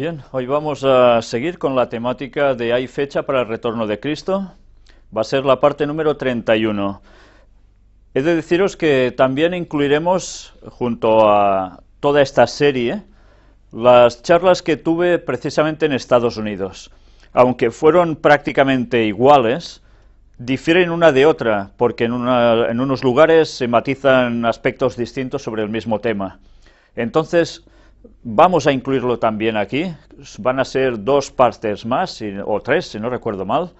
Bien, hoy vamos a seguir con la temática de ¿Hay fecha para el retorno de Cristo? Va a ser la parte número 31. He de deciros que también incluiremos, junto a toda esta serie, las charlas que tuve precisamente en Estados Unidos. Aunque fueron prácticamente iguales, difieren una de otra, porque en, en unos lugares se matizan aspectos distintos sobre el mismo tema. Entonces, Vamos a incluirlo también aquí. Van a ser dos partes más, o tres, si no recuerdo mal.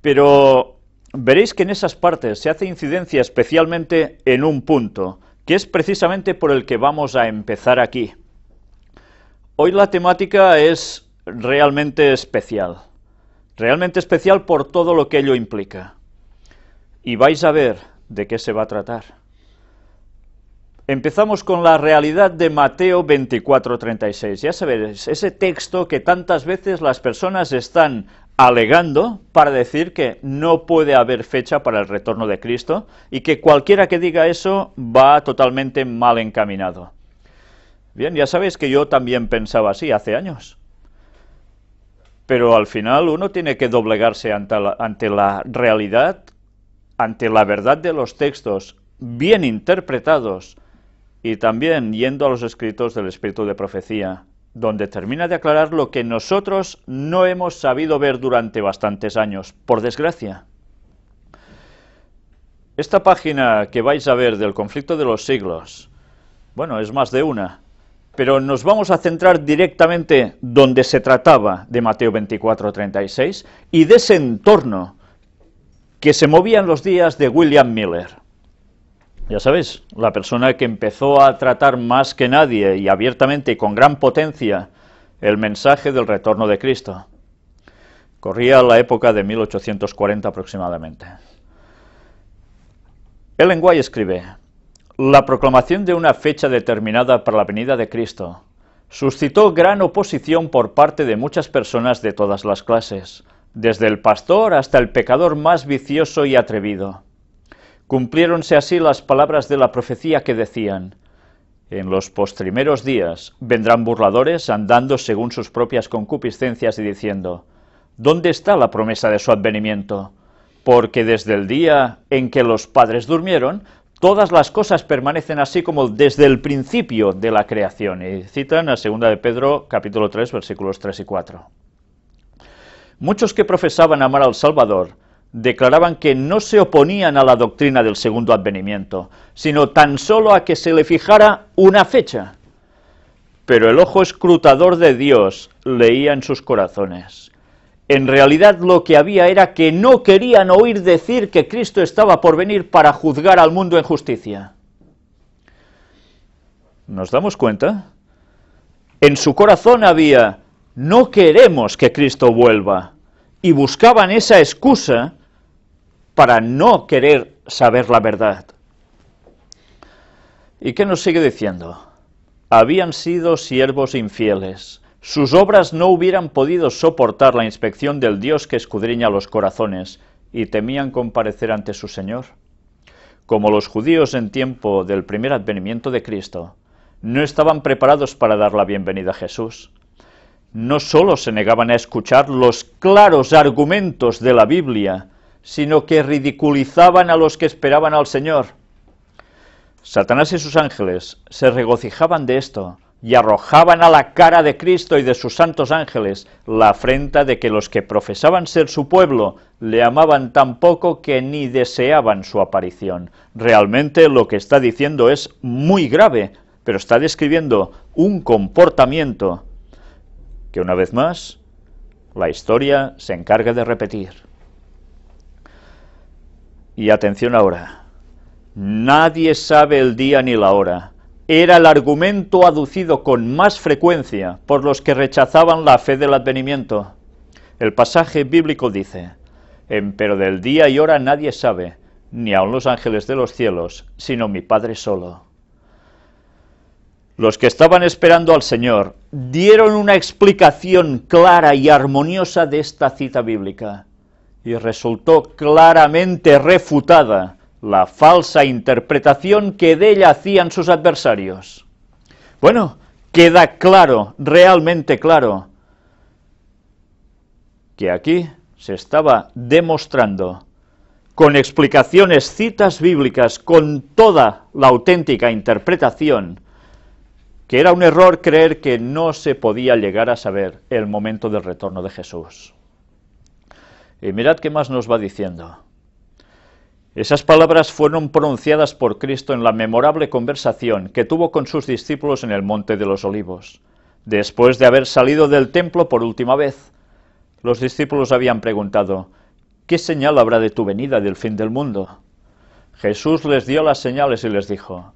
Pero veréis que en esas partes se hace incidencia especialmente en un punto, que es precisamente por el que vamos a empezar aquí. Hoy la temática es realmente especial. Realmente especial por todo lo que ello implica. Y vais a ver de qué se va a tratar. Empezamos con la realidad de Mateo 24:36. Ya sabéis, ese texto que tantas veces las personas están alegando para decir que no puede haber fecha para el retorno de Cristo y que cualquiera que diga eso va totalmente mal encaminado. Bien, ya sabéis que yo también pensaba así hace años. Pero al final uno tiene que doblegarse ante la realidad, ante la verdad de los textos bien interpretados y también yendo a los escritos del Espíritu de Profecía, donde termina de aclarar lo que nosotros no hemos sabido ver durante bastantes años, por desgracia. Esta página que vais a ver del conflicto de los siglos, bueno, es más de una, pero nos vamos a centrar directamente donde se trataba de Mateo 24, y de ese entorno que se movía en los días de William Miller ya sabéis, la persona que empezó a tratar más que nadie y abiertamente y con gran potencia el mensaje del retorno de Cristo. Corría la época de 1840 aproximadamente. Ellen White escribe, la proclamación de una fecha determinada para la venida de Cristo suscitó gran oposición por parte de muchas personas de todas las clases, desde el pastor hasta el pecador más vicioso y atrevido. Cumpliéronse así las palabras de la profecía que decían, En los postrimeros días vendrán burladores andando según sus propias concupiscencias y diciendo, ¿Dónde está la promesa de su advenimiento? Porque desde el día en que los padres durmieron, todas las cosas permanecen así como desde el principio de la creación. Y citan a 2 de Pedro, capítulo 3, versículos 3 y 4. Muchos que profesaban amar al Salvador, declaraban que no se oponían a la doctrina del segundo advenimiento, sino tan solo a que se le fijara una fecha. Pero el ojo escrutador de Dios leía en sus corazones. En realidad lo que había era que no querían oír decir que Cristo estaba por venir para juzgar al mundo en justicia. ¿Nos damos cuenta? En su corazón había, no queremos que Cristo vuelva, y buscaban esa excusa para no querer saber la verdad. ¿Y qué nos sigue diciendo? Habían sido siervos infieles. Sus obras no hubieran podido soportar la inspección del Dios que escudriña los corazones y temían comparecer ante su Señor. Como los judíos en tiempo del primer advenimiento de Cristo, no estaban preparados para dar la bienvenida a Jesús. No sólo se negaban a escuchar los claros argumentos de la Biblia, sino que ridiculizaban a los que esperaban al Señor. Satanás y sus ángeles se regocijaban de esto y arrojaban a la cara de Cristo y de sus santos ángeles la afrenta de que los que profesaban ser su pueblo le amaban tan poco que ni deseaban su aparición. Realmente lo que está diciendo es muy grave, pero está describiendo un comportamiento que una vez más la historia se encarga de repetir. Y atención ahora, nadie sabe el día ni la hora. Era el argumento aducido con más frecuencia por los que rechazaban la fe del advenimiento. El pasaje bíblico dice, pero del día y hora nadie sabe, ni aun los ángeles de los cielos, sino mi Padre solo. Los que estaban esperando al Señor dieron una explicación clara y armoniosa de esta cita bíblica y resultó claramente refutada la falsa interpretación que de ella hacían sus adversarios. Bueno, queda claro, realmente claro, que aquí se estaba demostrando, con explicaciones, citas bíblicas, con toda la auténtica interpretación, que era un error creer que no se podía llegar a saber el momento del retorno de Jesús. Y mirad qué más nos va diciendo. Esas palabras fueron pronunciadas por Cristo en la memorable conversación que tuvo con sus discípulos en el Monte de los Olivos, después de haber salido del templo por última vez. Los discípulos habían preguntado, ¿qué señal habrá de tu venida del fin del mundo? Jesús les dio las señales y les dijo,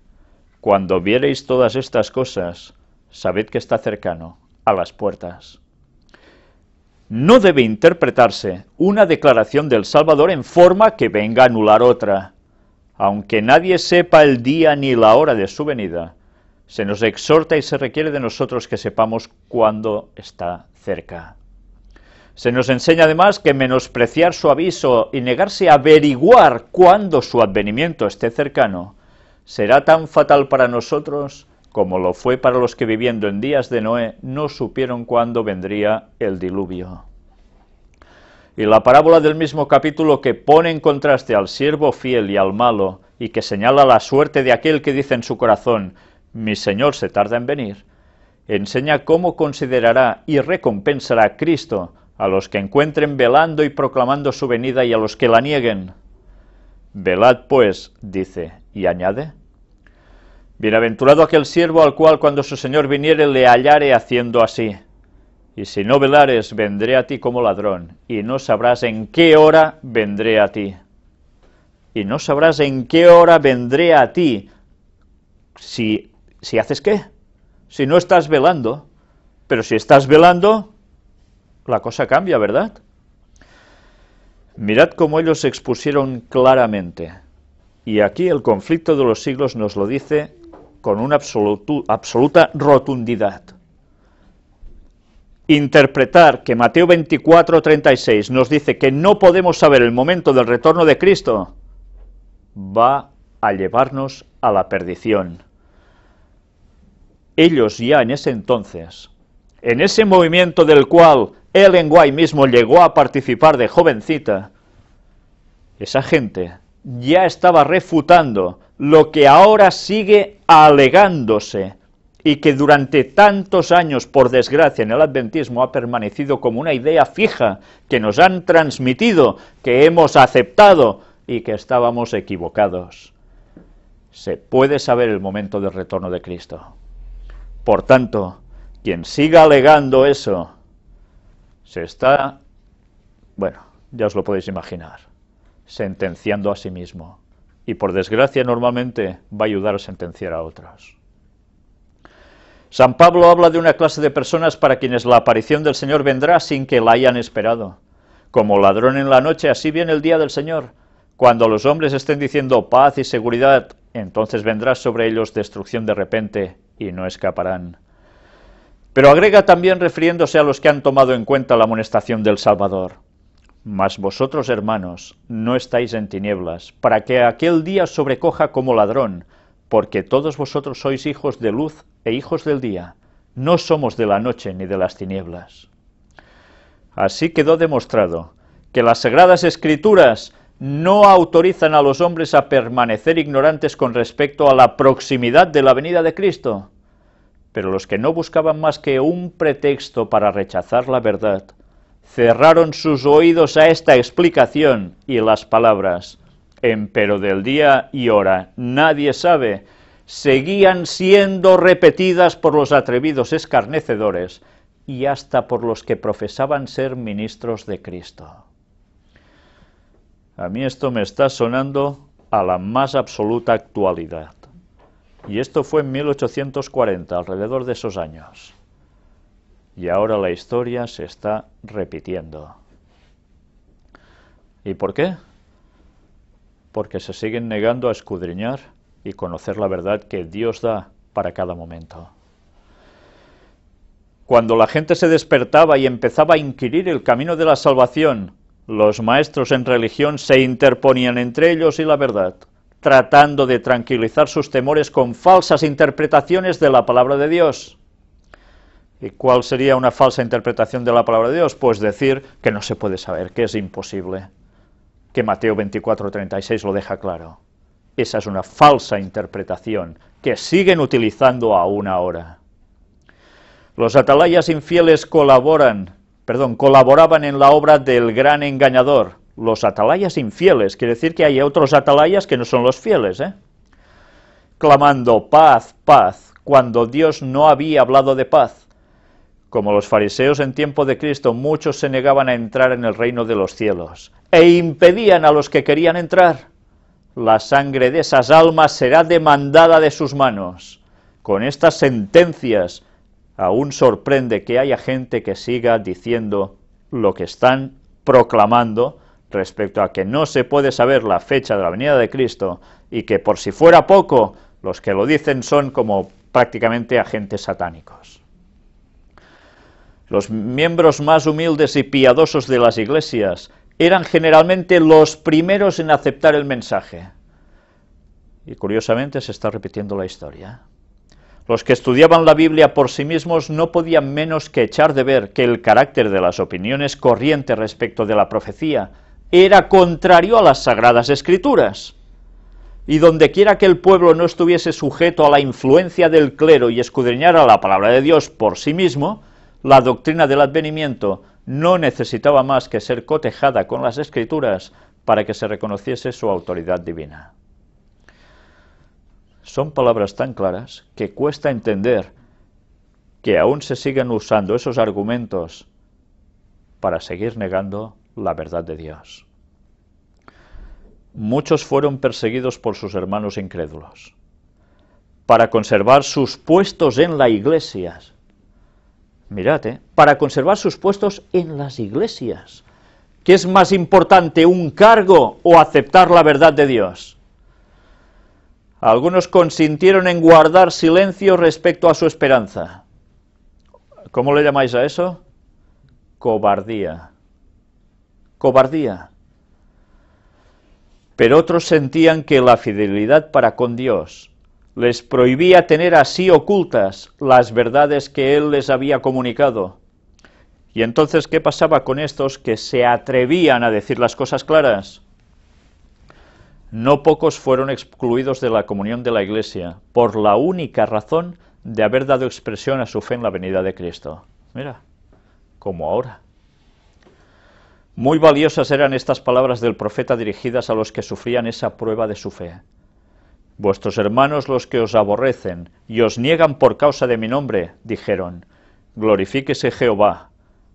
Cuando viereis todas estas cosas, sabed que está cercano, a las puertas no debe interpretarse una declaración del Salvador en forma que venga a anular otra. Aunque nadie sepa el día ni la hora de su venida, se nos exhorta y se requiere de nosotros que sepamos cuándo está cerca. Se nos enseña además que menospreciar su aviso y negarse a averiguar cuándo su advenimiento esté cercano será tan fatal para nosotros como lo fue para los que viviendo en días de Noé no supieron cuándo vendría el diluvio. Y la parábola del mismo capítulo que pone en contraste al siervo fiel y al malo, y que señala la suerte de aquel que dice en su corazón, mi Señor se tarda en venir, enseña cómo considerará y recompensará a Cristo a los que encuentren velando y proclamando su venida y a los que la nieguen. Velad pues, dice, y añade, Bienaventurado aquel siervo al cual cuando su señor viniere le hallare haciendo así. Y si no velares, vendré a ti como ladrón, y no sabrás en qué hora vendré a ti. Y no sabrás en qué hora vendré a ti si, si haces qué, si no estás velando. Pero si estás velando, la cosa cambia, ¿verdad? Mirad cómo ellos se expusieron claramente. Y aquí el conflicto de los siglos nos lo dice con una absoluta rotundidad. Interpretar que Mateo 24, 36 nos dice que no podemos saber el momento del retorno de Cristo va a llevarnos a la perdición. Ellos ya en ese entonces, en ese movimiento del cual Ellen White mismo llegó a participar de jovencita, esa gente ya estaba refutando lo que ahora sigue alegándose y que durante tantos años, por desgracia, en el adventismo ha permanecido como una idea fija que nos han transmitido, que hemos aceptado y que estábamos equivocados. Se puede saber el momento del retorno de Cristo. Por tanto, quien siga alegando eso, se está, bueno, ya os lo podéis imaginar, sentenciando a sí mismo y por desgracia normalmente va a ayudar a sentenciar a otros. San Pablo habla de una clase de personas para quienes la aparición del Señor vendrá sin que la hayan esperado. Como ladrón en la noche, así viene el día del Señor. Cuando los hombres estén diciendo paz y seguridad, entonces vendrá sobre ellos destrucción de repente y no escaparán. Pero agrega también refiriéndose a los que han tomado en cuenta la amonestación del Salvador. Mas vosotros, hermanos, no estáis en tinieblas, para que aquel día sobrecoja como ladrón, porque todos vosotros sois hijos de luz e hijos del día, no somos de la noche ni de las tinieblas. Así quedó demostrado que las sagradas escrituras no autorizan a los hombres a permanecer ignorantes con respecto a la proximidad de la venida de Cristo, pero los que no buscaban más que un pretexto para rechazar la verdad, cerraron sus oídos a esta explicación y las palabras, empero del día y hora, nadie sabe, seguían siendo repetidas por los atrevidos escarnecedores y hasta por los que profesaban ser ministros de Cristo. A mí esto me está sonando a la más absoluta actualidad. Y esto fue en 1840, alrededor de esos años y ahora la historia se está repitiendo. ¿Y por qué? Porque se siguen negando a escudriñar y conocer la verdad que Dios da para cada momento. Cuando la gente se despertaba y empezaba a inquirir el camino de la salvación, los maestros en religión se interponían entre ellos y la verdad, tratando de tranquilizar sus temores con falsas interpretaciones de la palabra de Dios. ¿Y cuál sería una falsa interpretación de la palabra de Dios? Pues decir que no se puede saber, que es imposible, que Mateo 24, 36 lo deja claro. Esa es una falsa interpretación que siguen utilizando aún ahora. Los atalayas infieles colaboran, perdón, colaboraban en la obra del gran engañador. Los atalayas infieles, quiere decir que hay otros atalayas que no son los fieles, ¿eh? Clamando paz, paz, cuando Dios no había hablado de paz como los fariseos en tiempo de Cristo, muchos se negaban a entrar en el reino de los cielos e impedían a los que querían entrar. La sangre de esas almas será demandada de sus manos. Con estas sentencias aún sorprende que haya gente que siga diciendo lo que están proclamando respecto a que no se puede saber la fecha de la venida de Cristo y que por si fuera poco, los que lo dicen son como prácticamente agentes satánicos. Los miembros más humildes y piadosos de las iglesias eran generalmente los primeros en aceptar el mensaje. Y curiosamente se está repitiendo la historia. Los que estudiaban la Biblia por sí mismos no podían menos que echar de ver que el carácter de las opiniones corrientes respecto de la profecía era contrario a las sagradas escrituras. Y dondequiera que el pueblo no estuviese sujeto a la influencia del clero y escudriñara la palabra de Dios por sí mismo, la doctrina del advenimiento no necesitaba más que ser cotejada con las escrituras para que se reconociese su autoridad divina. Son palabras tan claras que cuesta entender que aún se siguen usando esos argumentos para seguir negando la verdad de Dios. Muchos fueron perseguidos por sus hermanos incrédulos. Para conservar sus puestos en la iglesia, mirad, eh, para conservar sus puestos en las iglesias. ¿Qué es más importante, un cargo o aceptar la verdad de Dios? Algunos consintieron en guardar silencio respecto a su esperanza. ¿Cómo le llamáis a eso? Cobardía. Cobardía. Pero otros sentían que la fidelidad para con Dios les prohibía tener así ocultas las verdades que él les había comunicado. Y entonces, ¿qué pasaba con estos que se atrevían a decir las cosas claras? No pocos fueron excluidos de la comunión de la Iglesia por la única razón de haber dado expresión a su fe en la venida de Cristo. Mira, como ahora. Muy valiosas eran estas palabras del profeta dirigidas a los que sufrían esa prueba de su fe. Vuestros hermanos los que os aborrecen y os niegan por causa de mi nombre, dijeron, glorifíquese Jehová,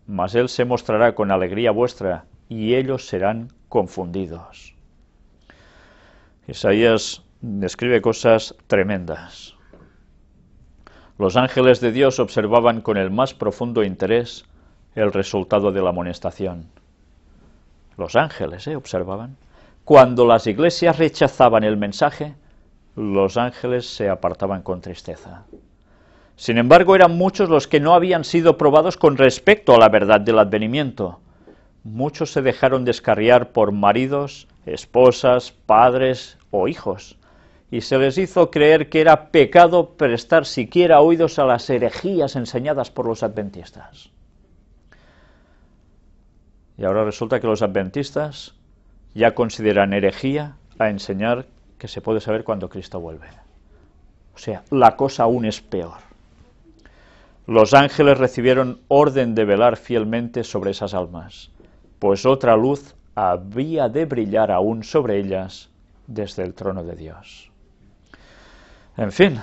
mas él se mostrará con alegría vuestra y ellos serán confundidos. Isaías describe cosas tremendas. Los ángeles de Dios observaban con el más profundo interés el resultado de la amonestación. Los ángeles ¿eh? observaban. Cuando las iglesias rechazaban el mensaje, los ángeles se apartaban con tristeza. Sin embargo, eran muchos los que no habían sido probados con respecto a la verdad del advenimiento. Muchos se dejaron descarriar por maridos, esposas, padres o hijos, y se les hizo creer que era pecado prestar siquiera oídos a las herejías enseñadas por los adventistas. Y ahora resulta que los adventistas ya consideran herejía a enseñar que se puede saber cuando Cristo vuelve. O sea, la cosa aún es peor. Los ángeles recibieron orden de velar fielmente sobre esas almas, pues otra luz había de brillar aún sobre ellas desde el trono de Dios. En fin,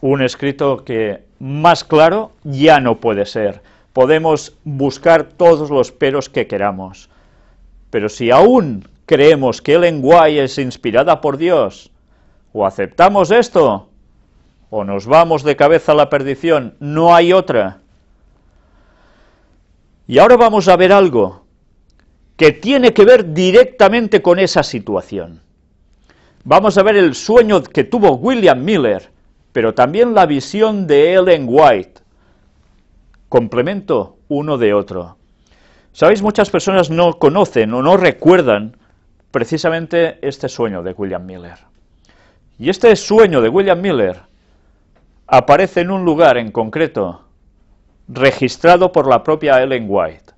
un escrito que más claro ya no puede ser. Podemos buscar todos los peros que queramos, pero si aún ¿Creemos que Ellen White es inspirada por Dios? ¿O aceptamos esto? ¿O nos vamos de cabeza a la perdición? No hay otra. Y ahora vamos a ver algo que tiene que ver directamente con esa situación. Vamos a ver el sueño que tuvo William Miller, pero también la visión de Ellen White. Complemento uno de otro. Sabéis, muchas personas no conocen o no recuerdan precisamente este sueño de William Miller. Y este sueño de William Miller aparece en un lugar en concreto registrado por la propia Ellen White.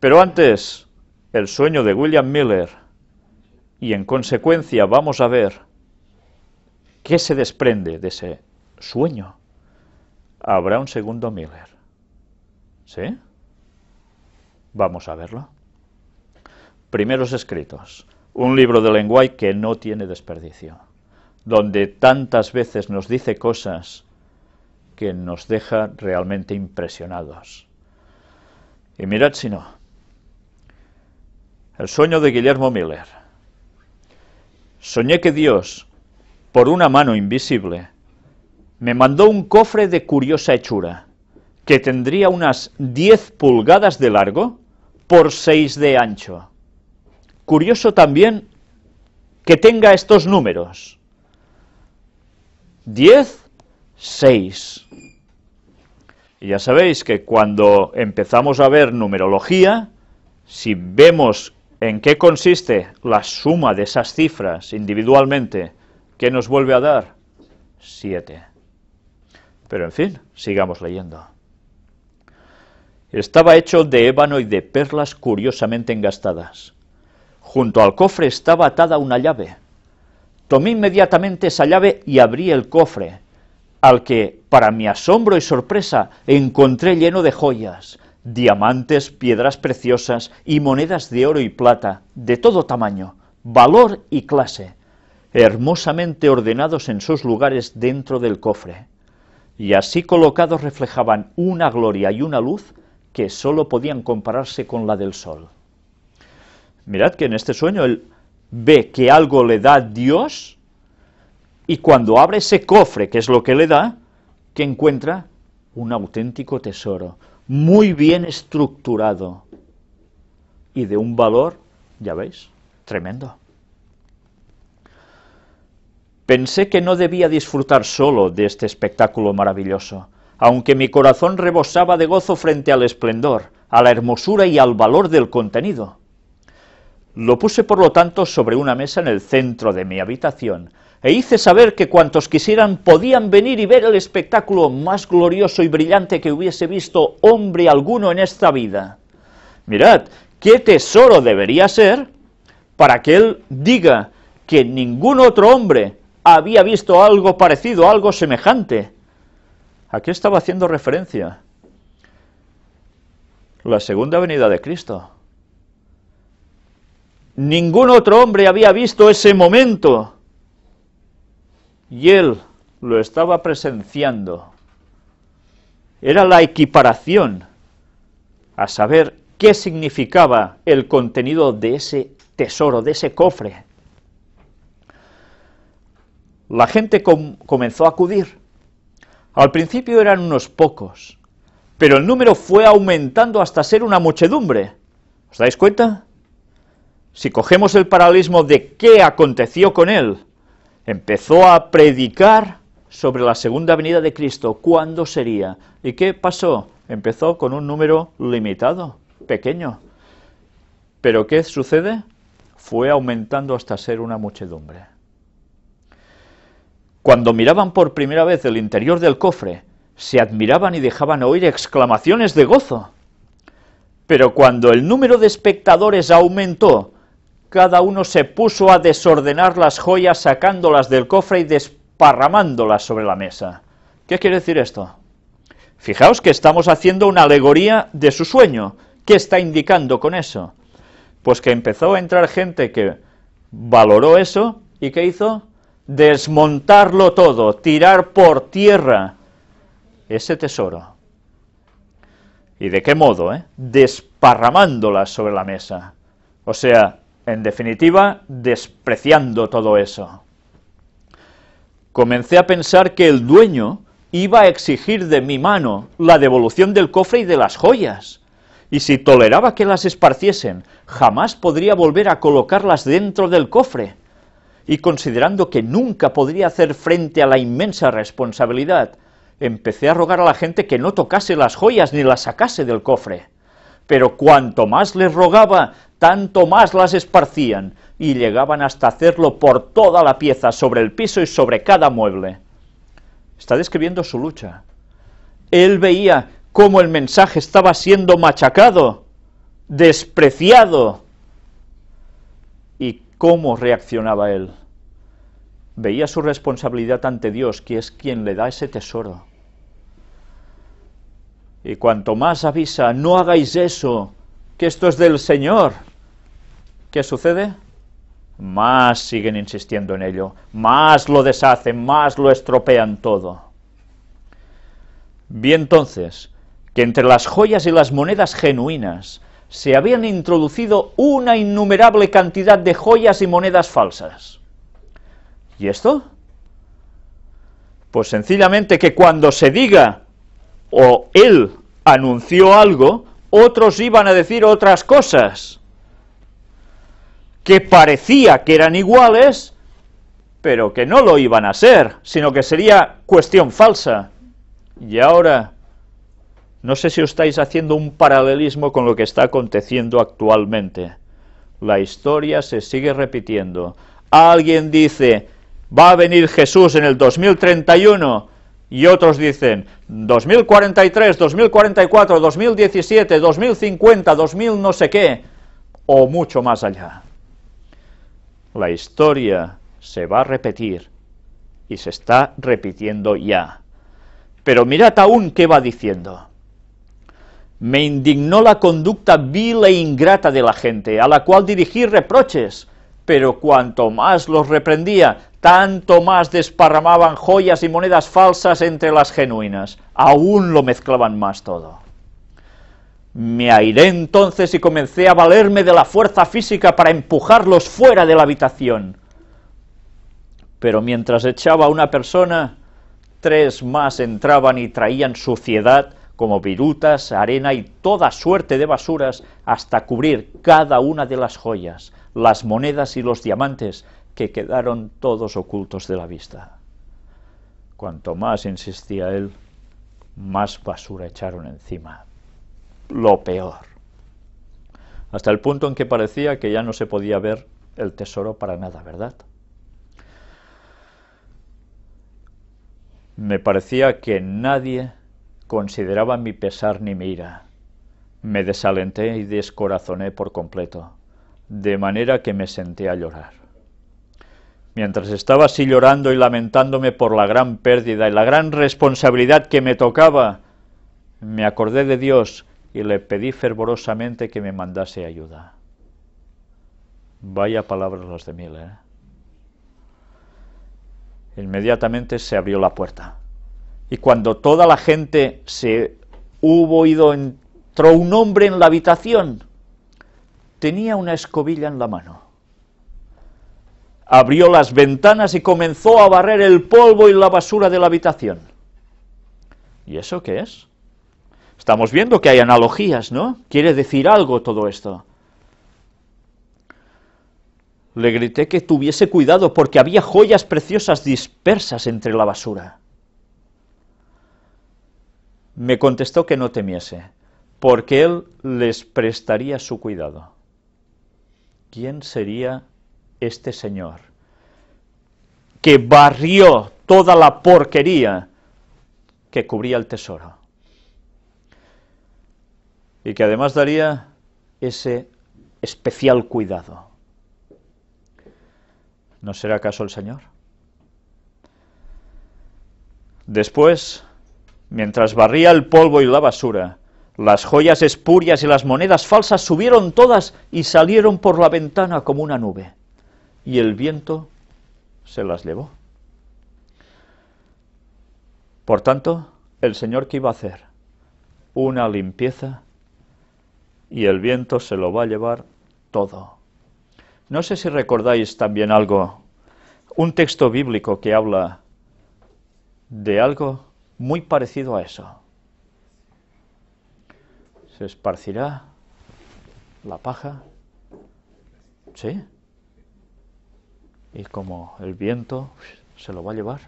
Pero antes, el sueño de William Miller, y en consecuencia vamos a ver qué se desprende de ese sueño. Habrá un segundo Miller. ¿Sí? Vamos a verlo primeros escritos, un libro de lenguaje que no tiene desperdicio, donde tantas veces nos dice cosas que nos deja realmente impresionados. Y mirad si no, el sueño de Guillermo Miller. Soñé que Dios, por una mano invisible, me mandó un cofre de curiosa hechura, que tendría unas 10 pulgadas de largo por 6 de ancho Curioso también que tenga estos números. Diez, seis. Y ya sabéis que cuando empezamos a ver numerología, si vemos en qué consiste la suma de esas cifras individualmente, ¿qué nos vuelve a dar? Siete. Pero en fin, sigamos leyendo. Estaba hecho de ébano y de perlas curiosamente engastadas Junto al cofre estaba atada una llave. Tomé inmediatamente esa llave y abrí el cofre, al que, para mi asombro y sorpresa, encontré lleno de joyas, diamantes, piedras preciosas y monedas de oro y plata, de todo tamaño, valor y clase, hermosamente ordenados en sus lugares dentro del cofre. Y así colocados reflejaban una gloria y una luz que sólo podían compararse con la del sol. Mirad que en este sueño él ve que algo le da Dios y cuando abre ese cofre, que es lo que le da, que encuentra un auténtico tesoro, muy bien estructurado y de un valor, ya veis, tremendo. Pensé que no debía disfrutar solo de este espectáculo maravilloso, aunque mi corazón rebosaba de gozo frente al esplendor, a la hermosura y al valor del contenido. Lo puse, por lo tanto, sobre una mesa en el centro de mi habitación e hice saber que cuantos quisieran podían venir y ver el espectáculo más glorioso y brillante que hubiese visto hombre alguno en esta vida. Mirad, qué tesoro debería ser para que él diga que ningún otro hombre había visto algo parecido, algo semejante. ¿A qué estaba haciendo referencia? La segunda venida de Cristo. Ningún otro hombre había visto ese momento y él lo estaba presenciando. Era la equiparación a saber qué significaba el contenido de ese tesoro, de ese cofre. La gente comenzó a acudir. Al principio eran unos pocos, pero el número fue aumentando hasta ser una muchedumbre. ¿Os dais cuenta? si cogemos el paralelismo de qué aconteció con él, empezó a predicar sobre la segunda venida de Cristo, cuándo sería. ¿Y qué pasó? Empezó con un número limitado, pequeño. ¿Pero qué sucede? Fue aumentando hasta ser una muchedumbre. Cuando miraban por primera vez el interior del cofre, se admiraban y dejaban oír exclamaciones de gozo. Pero cuando el número de espectadores aumentó cada uno se puso a desordenar las joyas sacándolas del cofre y desparramándolas sobre la mesa. ¿Qué quiere decir esto? Fijaos que estamos haciendo una alegoría de su sueño. ¿Qué está indicando con eso? Pues que empezó a entrar gente que valoró eso y ¿qué hizo? Desmontarlo todo, tirar por tierra ese tesoro. ¿Y de qué modo? Eh? Desparramándolas sobre la mesa. O sea, en definitiva, despreciando todo eso. Comencé a pensar que el dueño iba a exigir de mi mano la devolución del cofre y de las joyas, y si toleraba que las esparciesen, jamás podría volver a colocarlas dentro del cofre. Y considerando que nunca podría hacer frente a la inmensa responsabilidad, empecé a rogar a la gente que no tocase las joyas ni las sacase del cofre pero cuanto más les rogaba, tanto más las esparcían, y llegaban hasta hacerlo por toda la pieza, sobre el piso y sobre cada mueble. Está describiendo su lucha. Él veía cómo el mensaje estaba siendo machacado, despreciado, y cómo reaccionaba él. Veía su responsabilidad ante Dios, que es quien le da ese tesoro. Y cuanto más avisa, no hagáis eso, que esto es del Señor. ¿Qué sucede? Más siguen insistiendo en ello, más lo deshacen, más lo estropean todo. Vi entonces que entre las joyas y las monedas genuinas se habían introducido una innumerable cantidad de joyas y monedas falsas. ¿Y esto? Pues sencillamente que cuando se diga él anunció algo, otros iban a decir otras cosas que parecía que eran iguales, pero que no lo iban a ser, sino que sería cuestión falsa. Y ahora, no sé si os estáis haciendo un paralelismo con lo que está aconteciendo actualmente. La historia se sigue repitiendo. Alguien dice, va a venir Jesús en el 2031, y otros dicen 2043, 2044, 2017, 2050, 2000 no sé qué, o mucho más allá. La historia se va a repetir y se está repitiendo ya. Pero mirad aún qué va diciendo. Me indignó la conducta vil e ingrata de la gente, a la cual dirigí reproches, pero cuanto más los reprendía, tanto más desparramaban joyas y monedas falsas entre las genuinas. Aún lo mezclaban más todo. Me airé entonces y comencé a valerme de la fuerza física para empujarlos fuera de la habitación. Pero mientras echaba una persona, tres más entraban y traían suciedad, como virutas, arena y toda suerte de basuras, hasta cubrir cada una de las joyas, las monedas y los diamantes, que quedaron todos ocultos de la vista. Cuanto más insistía él, más basura echaron encima. Lo peor. Hasta el punto en que parecía que ya no se podía ver el tesoro para nada, ¿verdad? Me parecía que nadie consideraba mi pesar ni mi ira. Me desalenté y descorazoné por completo, de manera que me senté a llorar. Mientras estaba así llorando y lamentándome por la gran pérdida y la gran responsabilidad que me tocaba, me acordé de Dios y le pedí fervorosamente que me mandase ayuda. Vaya palabras las de Mil, ¿eh? Inmediatamente se abrió la puerta. Y cuando toda la gente se hubo ido, entró un hombre en la habitación. Tenía una escobilla en la mano abrió las ventanas y comenzó a barrer el polvo y la basura de la habitación. ¿Y eso qué es? Estamos viendo que hay analogías, ¿no? Quiere decir algo todo esto. Le grité que tuviese cuidado porque había joyas preciosas dispersas entre la basura. Me contestó que no temiese, porque él les prestaría su cuidado. ¿Quién sería este Señor, que barrió toda la porquería que cubría el tesoro y que además daría ese especial cuidado. ¿No será acaso el Señor? Después, mientras barría el polvo y la basura, las joyas espurias y las monedas falsas subieron todas y salieron por la ventana como una nube y el viento se las llevó. Por tanto, el Señor que iba a hacer una limpieza y el viento se lo va a llevar todo. No sé si recordáis también algo, un texto bíblico que habla de algo muy parecido a eso. Se esparcirá la paja. ¿Sí? y como el viento se lo va a llevar.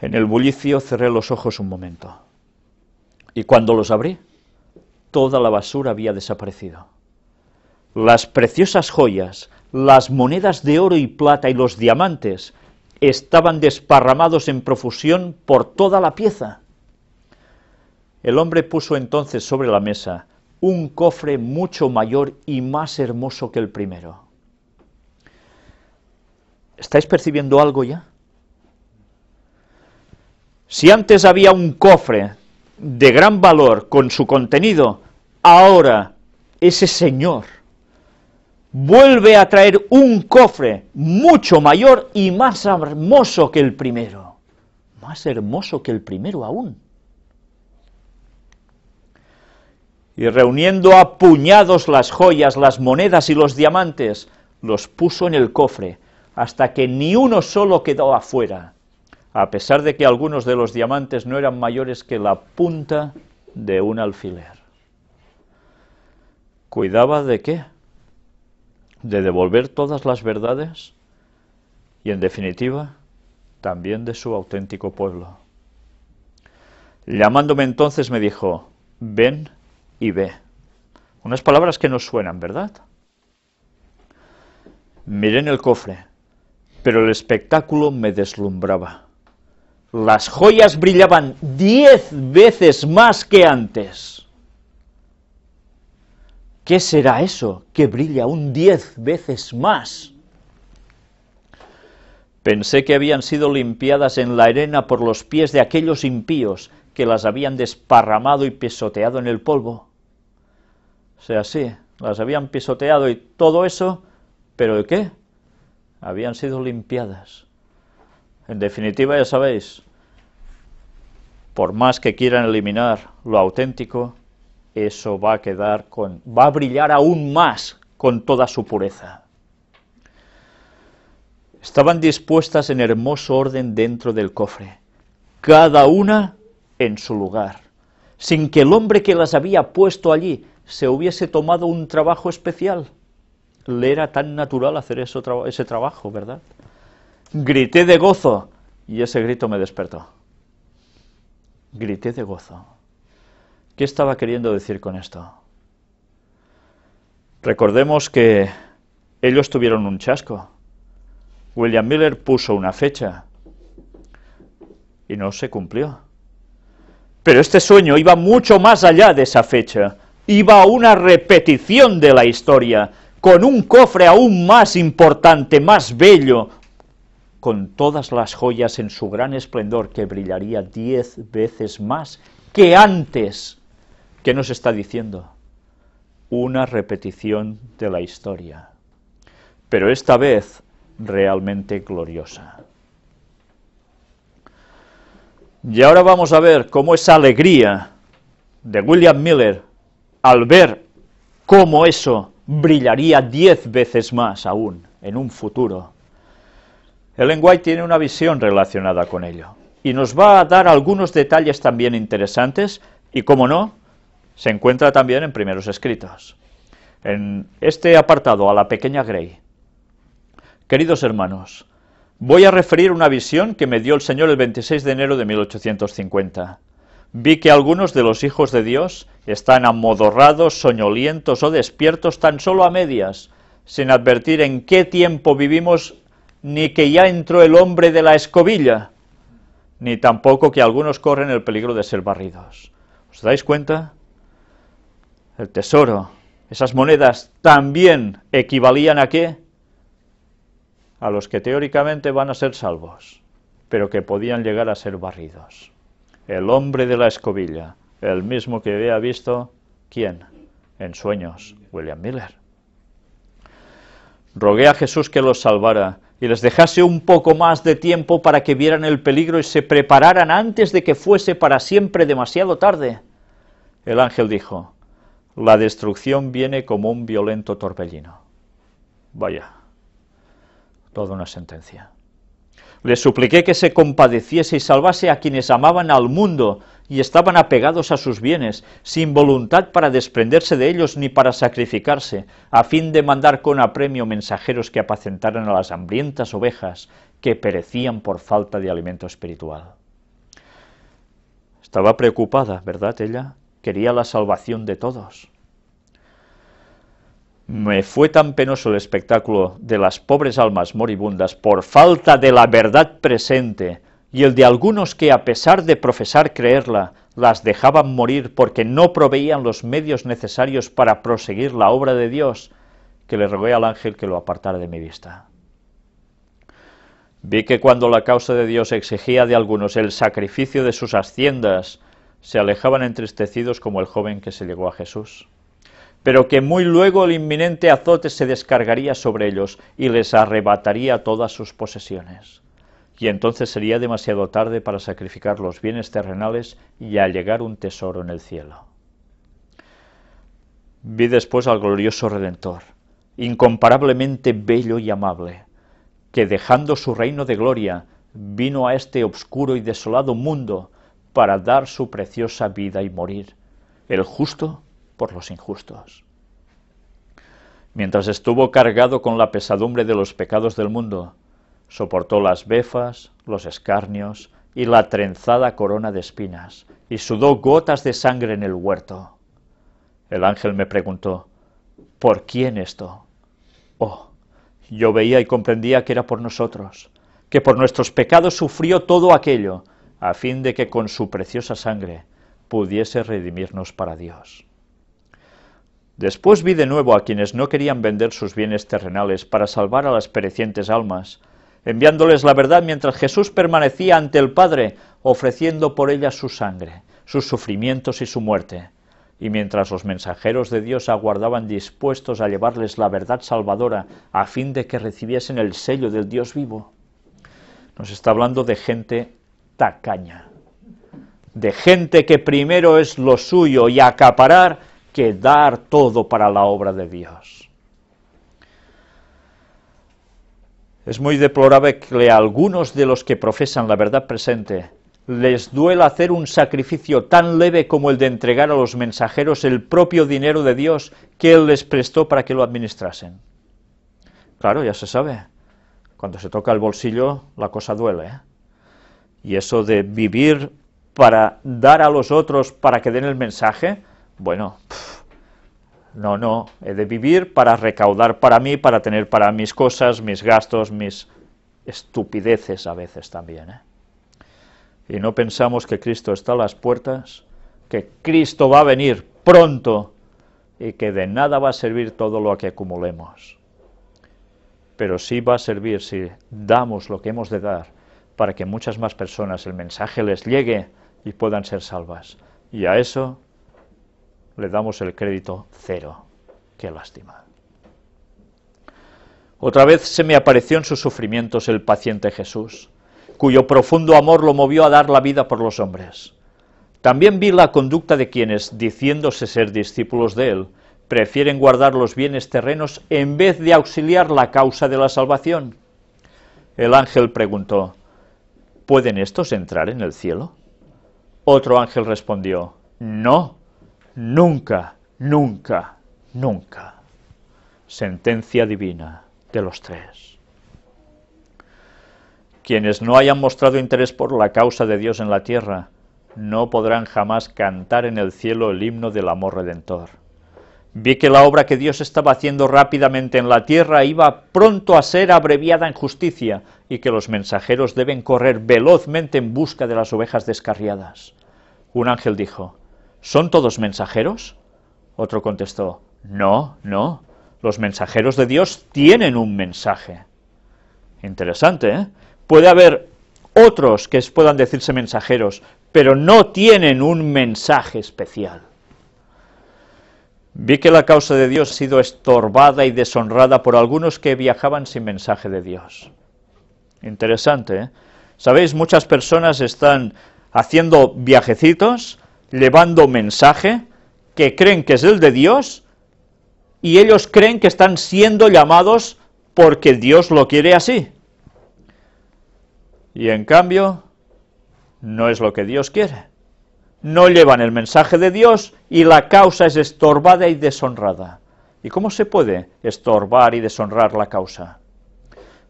En el bullicio cerré los ojos un momento y cuando los abrí, toda la basura había desaparecido. Las preciosas joyas, las monedas de oro y plata y los diamantes estaban desparramados en profusión por toda la pieza. El hombre puso entonces sobre la mesa un cofre mucho mayor y más hermoso que el primero. ¿Estáis percibiendo algo ya? Si antes había un cofre de gran valor con su contenido, ahora ese señor vuelve a traer un cofre mucho mayor y más hermoso que el primero. Más hermoso que el primero aún. Y reuniendo a puñados las joyas, las monedas y los diamantes, los puso en el cofre hasta que ni uno solo quedó afuera, a pesar de que algunos de los diamantes no eran mayores que la punta de un alfiler. ¿Cuidaba de qué? De devolver todas las verdades y, en definitiva, también de su auténtico pueblo. Llamándome entonces me dijo, ven y ve. Unas palabras que nos suenan, ¿verdad? Miré en el cofre pero el espectáculo me deslumbraba. Las joyas brillaban diez veces más que antes. ¿Qué será eso que brilla un diez veces más? Pensé que habían sido limpiadas en la arena por los pies de aquellos impíos que las habían desparramado y pisoteado en el polvo. O sea, sí, las habían pisoteado y todo eso, pero ¿de qué? habían sido limpiadas. En definitiva, ya sabéis, por más que quieran eliminar lo auténtico, eso va a quedar con, va a brillar aún más con toda su pureza. Estaban dispuestas en hermoso orden dentro del cofre, cada una en su lugar, sin que el hombre que las había puesto allí se hubiese tomado un trabajo especial le era tan natural hacer ese trabajo, ¿verdad? Grité de gozo y ese grito me despertó. Grité de gozo. ¿Qué estaba queriendo decir con esto? Recordemos que ellos tuvieron un chasco. William Miller puso una fecha y no se cumplió. Pero este sueño iba mucho más allá de esa fecha, iba a una repetición de la historia, con un cofre aún más importante, más bello, con todas las joyas en su gran esplendor, que brillaría diez veces más que antes. ¿Qué nos está diciendo? Una repetición de la historia, pero esta vez realmente gloriosa. Y ahora vamos a ver cómo esa alegría de William Miller al ver cómo eso brillaría diez veces más aún en un futuro. Ellen White tiene una visión relacionada con ello y nos va a dar algunos detalles también interesantes y, como no, se encuentra también en primeros escritos. En este apartado, a la pequeña Grey. Queridos hermanos, voy a referir una visión que me dio el Señor el 26 de enero de 1850. Vi que algunos de los hijos de Dios están amodorrados, soñolientos o despiertos tan solo a medias, sin advertir en qué tiempo vivimos ni que ya entró el hombre de la escobilla, ni tampoco que algunos corren el peligro de ser barridos. ¿Os dais cuenta? El tesoro, esas monedas también equivalían a qué? A los que teóricamente van a ser salvos, pero que podían llegar a ser barridos. El hombre de la escobilla el mismo que había visto, ¿quién? En sueños, William Miller. Rogué a Jesús que los salvara y les dejase un poco más de tiempo para que vieran el peligro y se prepararan antes de que fuese para siempre demasiado tarde. El ángel dijo, la destrucción viene como un violento torbellino. Vaya, toda una sentencia. Le supliqué que se compadeciese y salvase a quienes amaban al mundo y estaban apegados a sus bienes, sin voluntad para desprenderse de ellos ni para sacrificarse, a fin de mandar con apremio mensajeros que apacentaran a las hambrientas ovejas que perecían por falta de alimento espiritual. Estaba preocupada, ¿verdad ella? Quería la salvación de todos. Me fue tan penoso el espectáculo de las pobres almas moribundas por falta de la verdad presente y el de algunos que, a pesar de profesar creerla, las dejaban morir porque no proveían los medios necesarios para proseguir la obra de Dios, que le rogué al ángel que lo apartara de mi vista. Vi que cuando la causa de Dios exigía de algunos el sacrificio de sus haciendas, se alejaban entristecidos como el joven que se llegó a Jesús pero que muy luego el inminente azote se descargaría sobre ellos y les arrebataría todas sus posesiones. Y entonces sería demasiado tarde para sacrificar los bienes terrenales y allegar un tesoro en el cielo. Vi después al glorioso Redentor, incomparablemente bello y amable, que dejando su reino de gloria, vino a este obscuro y desolado mundo para dar su preciosa vida y morir. El justo por los injustos. Mientras estuvo cargado con la pesadumbre de los pecados del mundo, soportó las befas, los escarnios y la trenzada corona de espinas, y sudó gotas de sangre en el huerto. El ángel me preguntó, ¿por quién esto? Oh, yo veía y comprendía que era por nosotros, que por nuestros pecados sufrió todo aquello, a fin de que con su preciosa sangre pudiese redimirnos para Dios. Después vi de nuevo a quienes no querían vender sus bienes terrenales para salvar a las perecientes almas, enviándoles la verdad mientras Jesús permanecía ante el Padre, ofreciendo por ella su sangre, sus sufrimientos y su muerte, y mientras los mensajeros de Dios aguardaban dispuestos a llevarles la verdad salvadora a fin de que recibiesen el sello del Dios vivo. Nos está hablando de gente tacaña, de gente que primero es lo suyo y acaparar que dar todo para la obra de Dios. Es muy deplorable que a algunos de los que profesan la verdad presente les duela hacer un sacrificio tan leve como el de entregar a los mensajeros el propio dinero de Dios que Él les prestó para que lo administrasen. Claro, ya se sabe, cuando se toca el bolsillo la cosa duele. ¿eh? Y eso de vivir para dar a los otros para que den el mensaje, bueno, no, no, he de vivir para recaudar para mí, para tener para mis cosas, mis gastos, mis estupideces a veces también. ¿eh? Y no pensamos que Cristo está a las puertas, que Cristo va a venir pronto y que de nada va a servir todo lo que acumulemos. Pero sí va a servir si damos lo que hemos de dar para que muchas más personas el mensaje les llegue y puedan ser salvas. Y a eso le damos el crédito cero. Qué lástima. Otra vez se me apareció en sus sufrimientos el paciente Jesús, cuyo profundo amor lo movió a dar la vida por los hombres. También vi la conducta de quienes, diciéndose ser discípulos de él, prefieren guardar los bienes terrenos en vez de auxiliar la causa de la salvación. El ángel preguntó, ¿pueden estos entrar en el cielo? Otro ángel respondió, no, nunca, nunca, nunca. Sentencia divina de los tres. Quienes no hayan mostrado interés por la causa de Dios en la tierra, no podrán jamás cantar en el cielo el himno del amor redentor. Vi que la obra que Dios estaba haciendo rápidamente en la tierra iba pronto a ser abreviada en justicia y que los mensajeros deben correr velozmente en busca de las ovejas descarriadas. Un ángel dijo, ¿son todos mensajeros? Otro contestó, no, no, los mensajeros de Dios tienen un mensaje. Interesante, ¿eh? Puede haber otros que puedan decirse mensajeros, pero no tienen un mensaje especial. Vi que la causa de Dios ha sido estorbada y deshonrada por algunos que viajaban sin mensaje de Dios. Interesante, ¿eh? Sabéis, muchas personas están haciendo viajecitos llevando mensaje que creen que es el de Dios y ellos creen que están siendo llamados porque Dios lo quiere así. Y en cambio, no es lo que Dios quiere. No llevan el mensaje de Dios y la causa es estorbada y deshonrada. ¿Y cómo se puede estorbar y deshonrar la causa?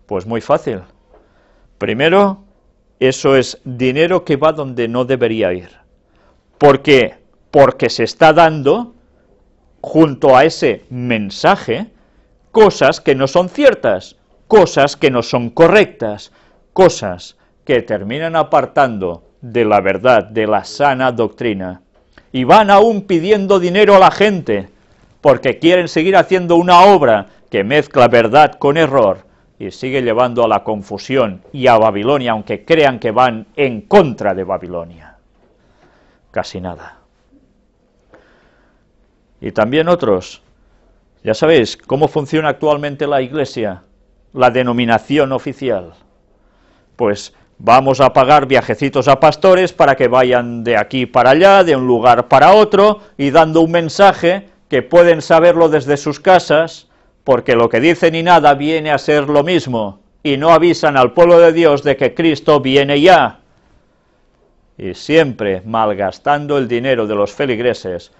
Pues muy fácil. Primero, eso es dinero que va donde no debería ir. ¿Por qué? Porque se está dando, junto a ese mensaje, cosas que no son ciertas, cosas que no son correctas, cosas que terminan apartando de la verdad, de la sana doctrina. Y van aún pidiendo dinero a la gente, porque quieren seguir haciendo una obra que mezcla verdad con error y sigue llevando a la confusión y a Babilonia, aunque crean que van en contra de Babilonia casi nada. Y también otros. Ya sabéis cómo funciona actualmente la Iglesia, la denominación oficial. Pues vamos a pagar viajecitos a pastores para que vayan de aquí para allá, de un lugar para otro, y dando un mensaje que pueden saberlo desde sus casas, porque lo que dicen y nada viene a ser lo mismo, y no avisan al pueblo de Dios de que Cristo viene ya y siempre malgastando el dinero de los feligreses,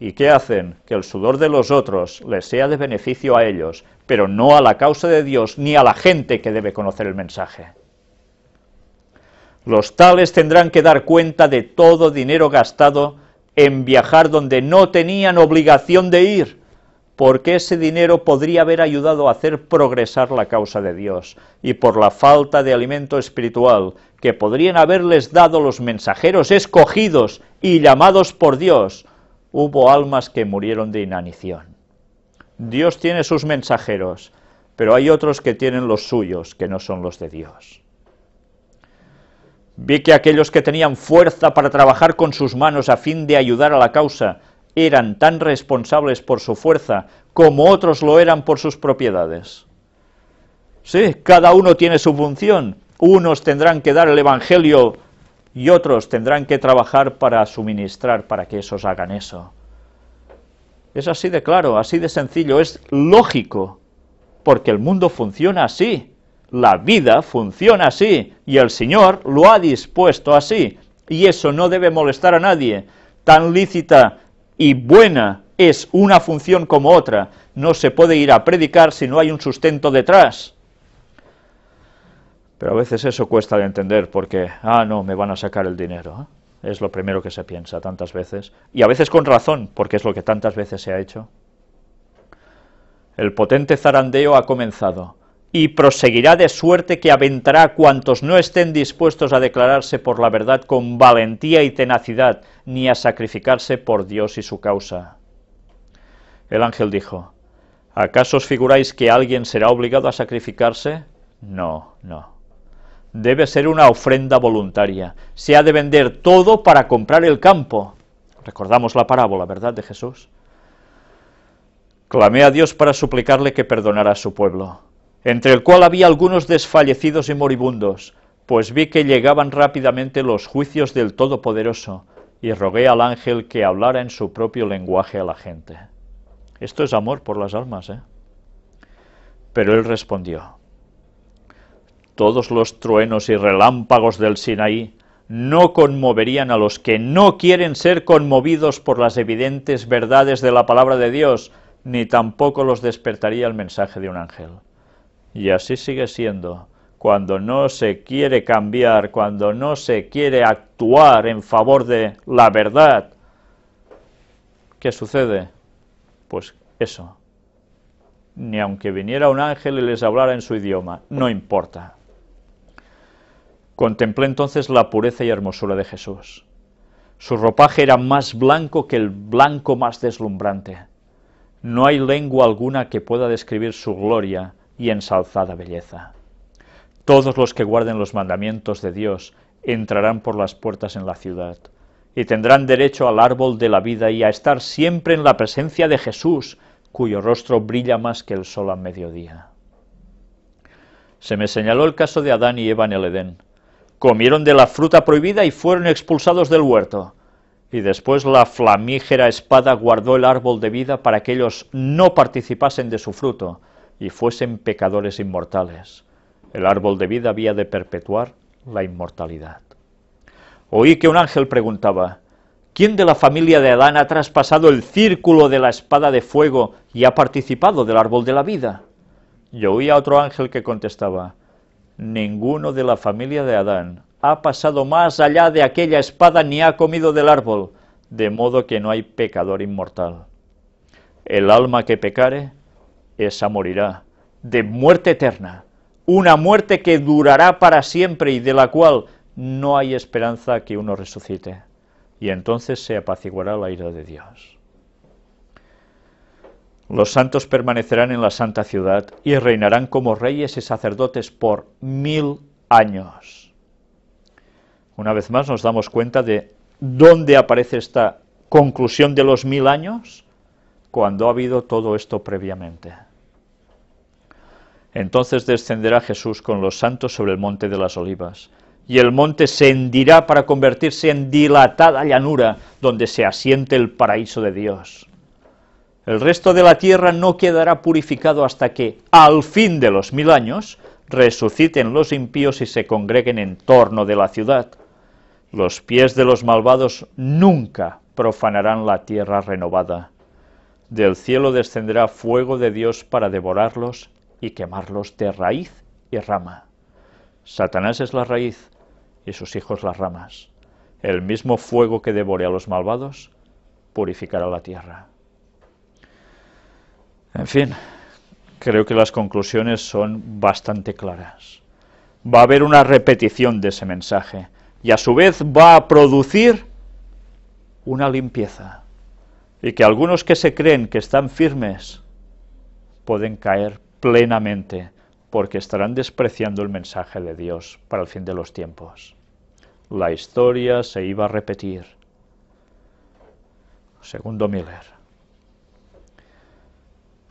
y que hacen que el sudor de los otros les sea de beneficio a ellos, pero no a la causa de Dios ni a la gente que debe conocer el mensaje. Los tales tendrán que dar cuenta de todo dinero gastado en viajar donde no tenían obligación de ir, porque ese dinero podría haber ayudado a hacer progresar la causa de Dios, y por la falta de alimento espiritual que podrían haberles dado los mensajeros escogidos y llamados por Dios, hubo almas que murieron de inanición. Dios tiene sus mensajeros, pero hay otros que tienen los suyos, que no son los de Dios. Vi que aquellos que tenían fuerza para trabajar con sus manos a fin de ayudar a la causa, eran tan responsables por su fuerza como otros lo eran por sus propiedades. Sí, cada uno tiene su función. Unos tendrán que dar el Evangelio y otros tendrán que trabajar para suministrar para que esos hagan eso. Es así de claro, así de sencillo, es lógico, porque el mundo funciona así, la vida funciona así, y el Señor lo ha dispuesto así, y eso no debe molestar a nadie. Tan lícita y buena es una función como otra. No se puede ir a predicar si no hay un sustento detrás. Pero a veces eso cuesta de entender porque, ah, no, me van a sacar el dinero. ¿eh? Es lo primero que se piensa tantas veces. Y a veces con razón, porque es lo que tantas veces se ha hecho. El potente zarandeo ha comenzado y proseguirá de suerte que aventará a cuantos no estén dispuestos a declararse por la verdad con valentía y tenacidad, ni a sacrificarse por Dios y su causa. El ángel dijo, ¿acaso os figuráis que alguien será obligado a sacrificarse? No, no. Debe ser una ofrenda voluntaria. Se ha de vender todo para comprar el campo. Recordamos la parábola, ¿verdad?, de Jesús. Clamé a Dios para suplicarle que perdonara a su pueblo entre el cual había algunos desfallecidos y moribundos, pues vi que llegaban rápidamente los juicios del Todopoderoso, y rogué al ángel que hablara en su propio lenguaje a la gente. Esto es amor por las almas, ¿eh? Pero él respondió, todos los truenos y relámpagos del Sinaí no conmoverían a los que no quieren ser conmovidos por las evidentes verdades de la palabra de Dios, ni tampoco los despertaría el mensaje de un ángel. Y así sigue siendo. Cuando no se quiere cambiar, cuando no se quiere actuar en favor de la verdad, ¿qué sucede? Pues eso. Ni aunque viniera un ángel y les hablara en su idioma, no importa. Contemplé entonces la pureza y hermosura de Jesús. Su ropaje era más blanco que el blanco más deslumbrante. No hay lengua alguna que pueda describir su gloria, y ensalzada belleza. Todos los que guarden los mandamientos de Dios entrarán por las puertas en la ciudad y tendrán derecho al árbol de la vida y a estar siempre en la presencia de Jesús, cuyo rostro brilla más que el sol a mediodía. Se me señaló el caso de Adán y Eva en el Edén. Comieron de la fruta prohibida y fueron expulsados del huerto. Y después la flamígera espada guardó el árbol de vida para que ellos no participasen de su fruto, y fuesen pecadores inmortales. El árbol de vida había de perpetuar la inmortalidad. Oí que un ángel preguntaba, ¿quién de la familia de Adán ha traspasado el círculo de la espada de fuego y ha participado del árbol de la vida? Yo oí a otro ángel que contestaba, ninguno de la familia de Adán ha pasado más allá de aquella espada ni ha comido del árbol, de modo que no hay pecador inmortal. El alma que pecare, esa morirá de muerte eterna, una muerte que durará para siempre y de la cual no hay esperanza que uno resucite. Y entonces se apaciguará la ira de Dios. Los santos permanecerán en la santa ciudad y reinarán como reyes y sacerdotes por mil años. Una vez más nos damos cuenta de dónde aparece esta conclusión de los mil años, cuando ha habido todo esto previamente. Entonces descenderá Jesús con los santos sobre el monte de las olivas, y el monte se hendirá para convertirse en dilatada llanura donde se asiente el paraíso de Dios. El resto de la tierra no quedará purificado hasta que, al fin de los mil años, resuciten los impíos y se congreguen en torno de la ciudad. Los pies de los malvados nunca profanarán la tierra renovada. Del cielo descenderá fuego de Dios para devorarlos y quemarlos de raíz y rama. Satanás es la raíz y sus hijos las ramas. El mismo fuego que devore a los malvados purificará la tierra. En fin, creo que las conclusiones son bastante claras. Va a haber una repetición de ese mensaje y a su vez va a producir una limpieza y que algunos que se creen que están firmes pueden caer plenamente, porque estarán despreciando el mensaje de Dios para el fin de los tiempos. La historia se iba a repetir. Segundo Miller.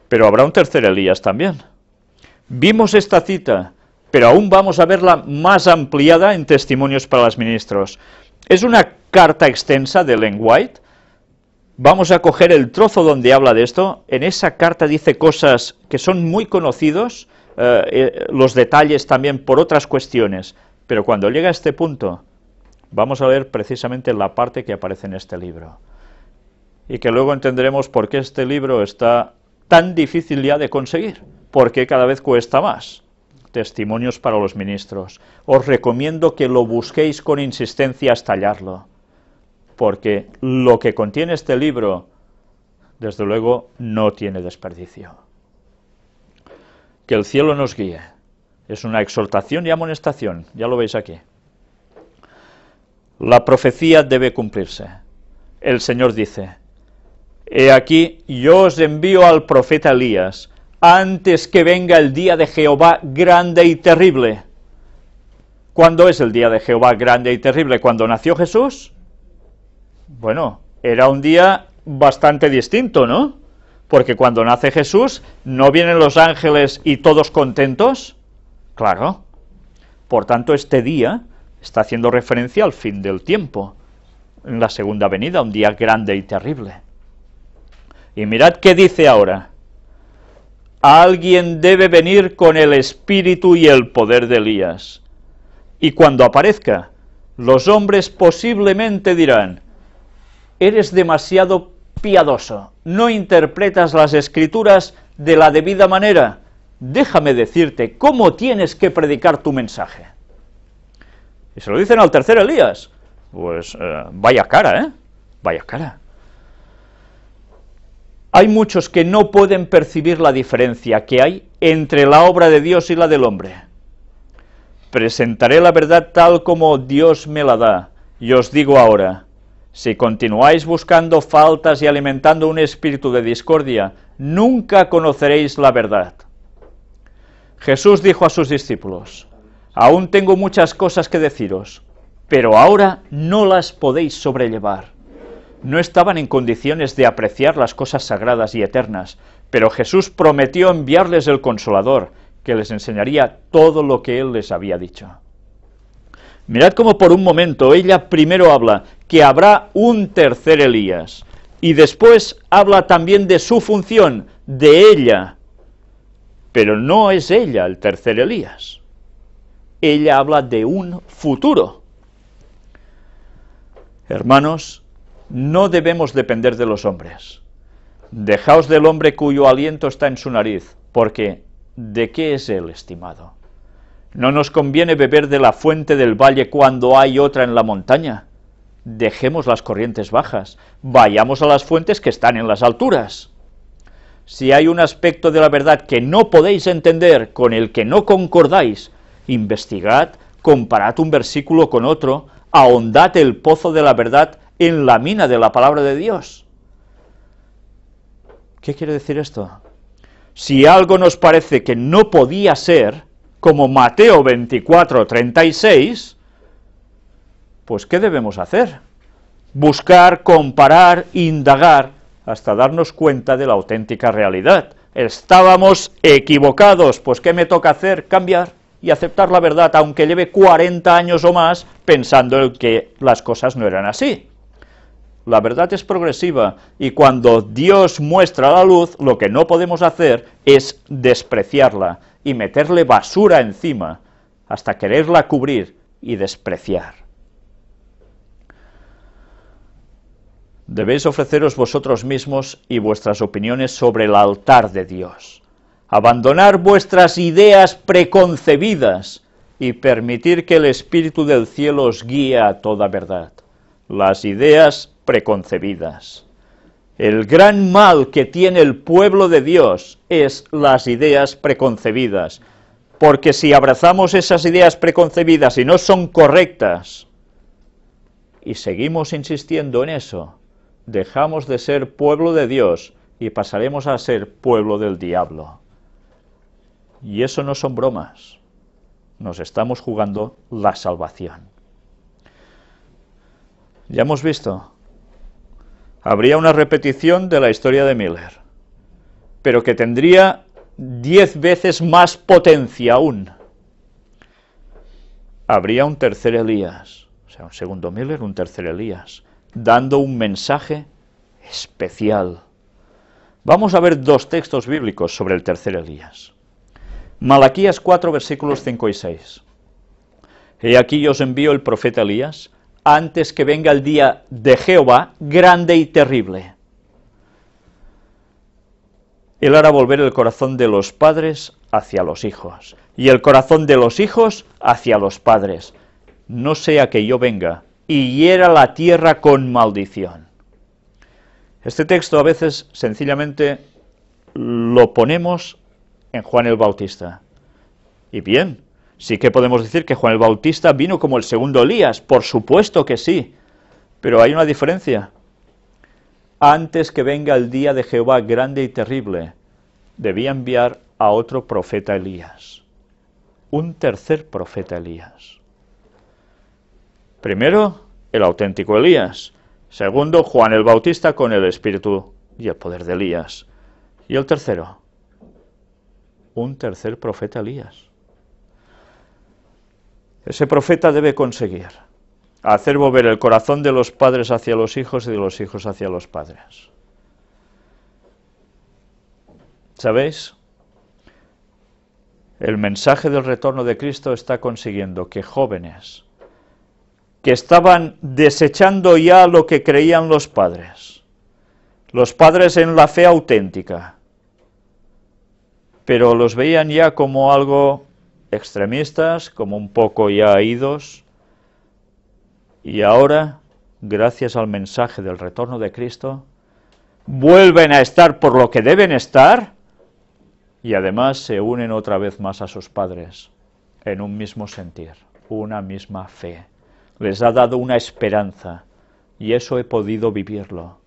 Pero habrá un tercer Elías también. Vimos esta cita, pero aún vamos a verla más ampliada en Testimonios para los Ministros. Es una carta extensa de Len White Vamos a coger el trozo donde habla de esto. En esa carta dice cosas que son muy conocidos, eh, eh, los detalles también por otras cuestiones. Pero cuando llega a este punto, vamos a leer precisamente la parte que aparece en este libro. Y que luego entenderemos por qué este libro está tan difícil ya de conseguir, porque cada vez cuesta más. Testimonios para los ministros. Os recomiendo que lo busquéis con insistencia hasta hallarlo porque lo que contiene este libro, desde luego, no tiene desperdicio. Que el cielo nos guíe. Es una exhortación y amonestación, ya lo veis aquí. La profecía debe cumplirse. El Señor dice, He aquí, yo os envío al profeta Elías, antes que venga el día de Jehová grande y terrible. ¿Cuándo es el día de Jehová grande y terrible? ¿Cuando nació Jesús? Bueno, era un día bastante distinto, ¿no? Porque cuando nace Jesús, ¿no vienen los ángeles y todos contentos? Claro. Por tanto, este día está haciendo referencia al fin del tiempo, en la segunda venida, un día grande y terrible. Y mirad qué dice ahora. Alguien debe venir con el espíritu y el poder de Elías. Y cuando aparezca, los hombres posiblemente dirán, eres demasiado piadoso, no interpretas las escrituras de la debida manera, déjame decirte cómo tienes que predicar tu mensaje. Y se lo dicen al tercer Elías. Pues eh, vaya cara, ¿eh? Vaya cara. Hay muchos que no pueden percibir la diferencia que hay entre la obra de Dios y la del hombre. Presentaré la verdad tal como Dios me la da, y os digo ahora, si continuáis buscando faltas y alimentando un espíritu de discordia, nunca conoceréis la verdad. Jesús dijo a sus discípulos, Aún tengo muchas cosas que deciros, pero ahora no las podéis sobrellevar. No estaban en condiciones de apreciar las cosas sagradas y eternas, pero Jesús prometió enviarles el Consolador, que les enseñaría todo lo que Él les había dicho. Mirad cómo por un momento ella primero habla que habrá un tercer Elías. Y después habla también de su función, de ella. Pero no es ella el tercer Elías. Ella habla de un futuro. Hermanos, no debemos depender de los hombres. Dejaos del hombre cuyo aliento está en su nariz, porque ¿de qué es él, estimado? No nos conviene beber de la fuente del valle cuando hay otra en la montaña dejemos las corrientes bajas, vayamos a las fuentes que están en las alturas. Si hay un aspecto de la verdad que no podéis entender, con el que no concordáis, investigad, comparad un versículo con otro, ahondad el pozo de la verdad en la mina de la palabra de Dios. ¿Qué quiere decir esto? Si algo nos parece que no podía ser, como Mateo 24, pues ¿qué debemos hacer? Buscar, comparar, indagar, hasta darnos cuenta de la auténtica realidad. Estábamos equivocados, pues ¿qué me toca hacer? Cambiar y aceptar la verdad, aunque lleve 40 años o más pensando que las cosas no eran así. La verdad es progresiva y cuando Dios muestra la luz, lo que no podemos hacer es despreciarla y meterle basura encima hasta quererla cubrir y despreciar. Debéis ofreceros vosotros mismos y vuestras opiniones sobre el altar de Dios. Abandonar vuestras ideas preconcebidas y permitir que el Espíritu del cielo os guíe a toda verdad. Las ideas preconcebidas. El gran mal que tiene el pueblo de Dios es las ideas preconcebidas, porque si abrazamos esas ideas preconcebidas y no son correctas, y seguimos insistiendo en eso, dejamos de ser pueblo de Dios y pasaremos a ser pueblo del diablo. Y eso no son bromas. Nos estamos jugando la salvación. Ya hemos visto. Habría una repetición de la historia de Miller, pero que tendría diez veces más potencia aún. Habría un tercer Elías, o sea, un segundo Miller, un tercer Elías dando un mensaje especial. Vamos a ver dos textos bíblicos sobre el tercer Elías. Malaquías 4, versículos 5 y 6. He aquí yo os envío el profeta Elías, antes que venga el día de Jehová, grande y terrible. Él hará volver el corazón de los padres hacia los hijos, y el corazón de los hijos hacia los padres, no sea que yo venga y hiera la tierra con maldición. Este texto a veces sencillamente lo ponemos en Juan el Bautista. Y bien, sí que podemos decir que Juan el Bautista vino como el segundo Elías, por supuesto que sí, pero hay una diferencia. Antes que venga el día de Jehová grande y terrible, debía enviar a otro profeta Elías, un tercer profeta Elías. Primero, el auténtico Elías. Segundo, Juan el Bautista con el espíritu y el poder de Elías. Y el tercero, un tercer profeta Elías. Ese profeta debe conseguir hacer mover el corazón de los padres hacia los hijos y de los hijos hacia los padres. ¿Sabéis? El mensaje del retorno de Cristo está consiguiendo que jóvenes que estaban desechando ya lo que creían los padres, los padres en la fe auténtica, pero los veían ya como algo extremistas, como un poco ya idos, y ahora, gracias al mensaje del retorno de Cristo, vuelven a estar por lo que deben estar, y además se unen otra vez más a sus padres, en un mismo sentir, una misma fe les ha dado una esperanza y eso he podido vivirlo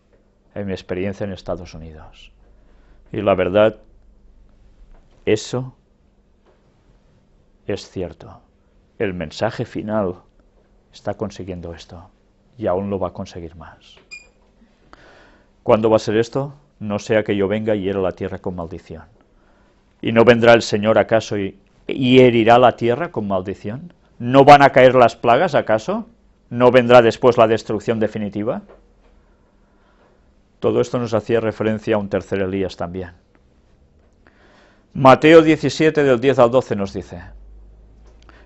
en mi experiencia en Estados Unidos. Y la verdad, eso es cierto. El mensaje final está consiguiendo esto y aún lo va a conseguir más. ¿Cuándo va a ser esto? No sea que yo venga y hiera la tierra con maldición. ¿Y no vendrá el Señor acaso y, y herirá la tierra con maldición? ¿No van a caer las plagas acaso? ¿No vendrá después la destrucción definitiva? Todo esto nos hacía referencia a un tercer Elías también. Mateo 17 del 10 al 12 nos dice,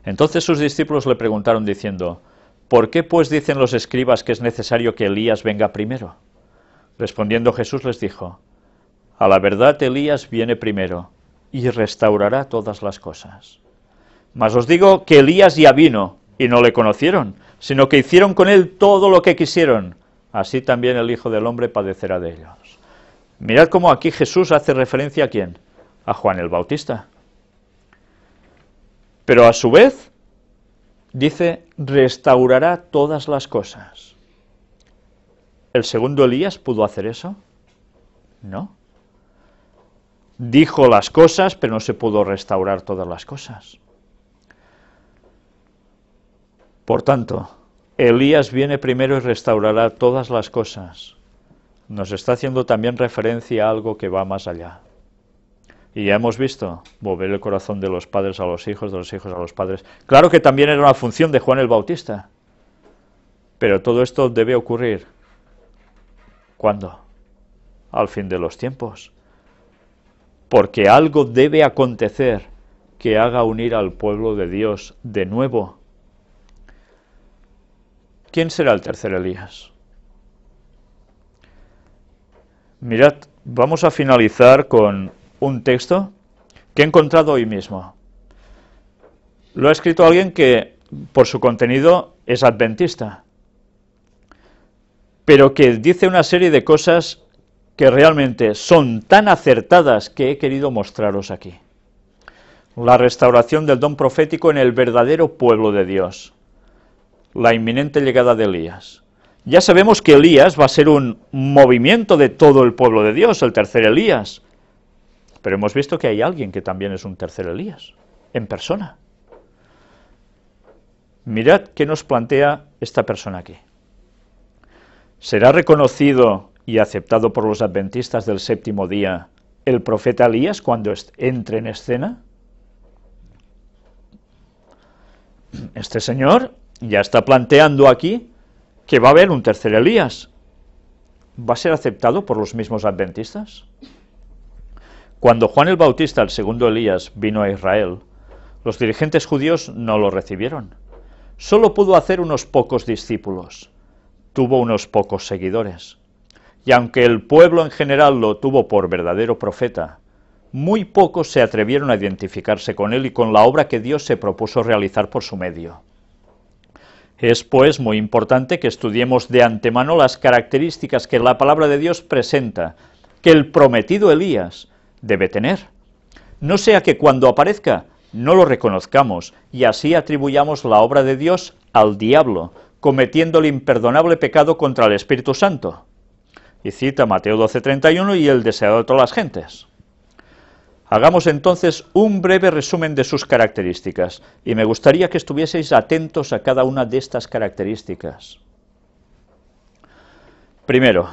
Entonces sus discípulos le preguntaron diciendo, ¿por qué pues dicen los escribas que es necesario que Elías venga primero? Respondiendo Jesús les dijo, A la verdad Elías viene primero y restaurará todas las cosas. Mas os digo que Elías ya vino y no le conocieron, sino que hicieron con él todo lo que quisieron. Así también el Hijo del Hombre padecerá de ellos. Mirad cómo aquí Jesús hace referencia a quién? A Juan el Bautista. Pero a su vez, dice, restaurará todas las cosas. ¿El segundo Elías pudo hacer eso? No. Dijo las cosas, pero no se pudo restaurar todas las cosas. Por tanto, Elías viene primero y restaurará todas las cosas. Nos está haciendo también referencia a algo que va más allá. Y ya hemos visto, mover el corazón de los padres a los hijos, de los hijos a los padres. Claro que también era una función de Juan el Bautista. Pero todo esto debe ocurrir. ¿Cuándo? Al fin de los tiempos. Porque algo debe acontecer que haga unir al pueblo de Dios de nuevo ¿Quién será el tercer Elías? Mirad, vamos a finalizar con un texto que he encontrado hoy mismo. Lo ha escrito alguien que por su contenido es adventista, pero que dice una serie de cosas que realmente son tan acertadas que he querido mostraros aquí. La restauración del don profético en el verdadero pueblo de Dios la inminente llegada de Elías. Ya sabemos que Elías va a ser un movimiento de todo el pueblo de Dios, el tercer Elías. Pero hemos visto que hay alguien que también es un tercer Elías, en persona. Mirad qué nos plantea esta persona aquí. ¿Será reconocido y aceptado por los adventistas del séptimo día el profeta Elías cuando entre en escena? Este señor ya está planteando aquí que va a haber un tercer Elías. ¿Va a ser aceptado por los mismos adventistas? Cuando Juan el Bautista, el segundo Elías, vino a Israel, los dirigentes judíos no lo recibieron. Solo pudo hacer unos pocos discípulos. Tuvo unos pocos seguidores. Y aunque el pueblo en general lo tuvo por verdadero profeta, muy pocos se atrevieron a identificarse con él y con la obra que Dios se propuso realizar por su medio. Es pues muy importante que estudiemos de antemano las características que la palabra de Dios presenta, que el prometido Elías debe tener. No sea que cuando aparezca no lo reconozcamos y así atribuyamos la obra de Dios al diablo, cometiendo el imperdonable pecado contra el Espíritu Santo. Y cita Mateo 12:31 y el deseado de todas las gentes. Hagamos entonces un breve resumen de sus características y me gustaría que estuvieseis atentos a cada una de estas características. Primero,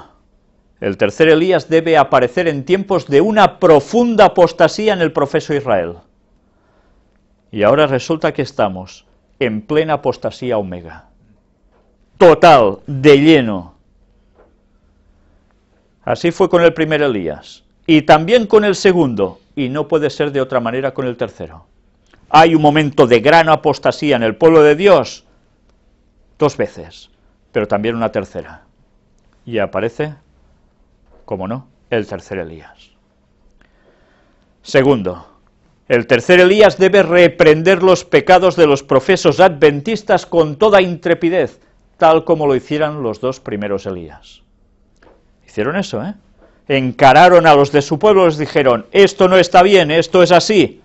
el tercer Elías debe aparecer en tiempos de una profunda apostasía en el profeso Israel. Y ahora resulta que estamos en plena apostasía omega. Total, de lleno. Así fue con el primer Elías. Y también con el segundo, y no puede ser de otra manera con el tercero. Hay un momento de gran apostasía en el pueblo de Dios, dos veces, pero también una tercera. Y aparece, como no, el tercer Elías. Segundo, el tercer Elías debe reprender los pecados de los profesos adventistas con toda intrepidez, tal como lo hicieran los dos primeros Elías. Hicieron eso, ¿eh? encararon a los de su pueblo, les dijeron, esto no está bien, esto es así.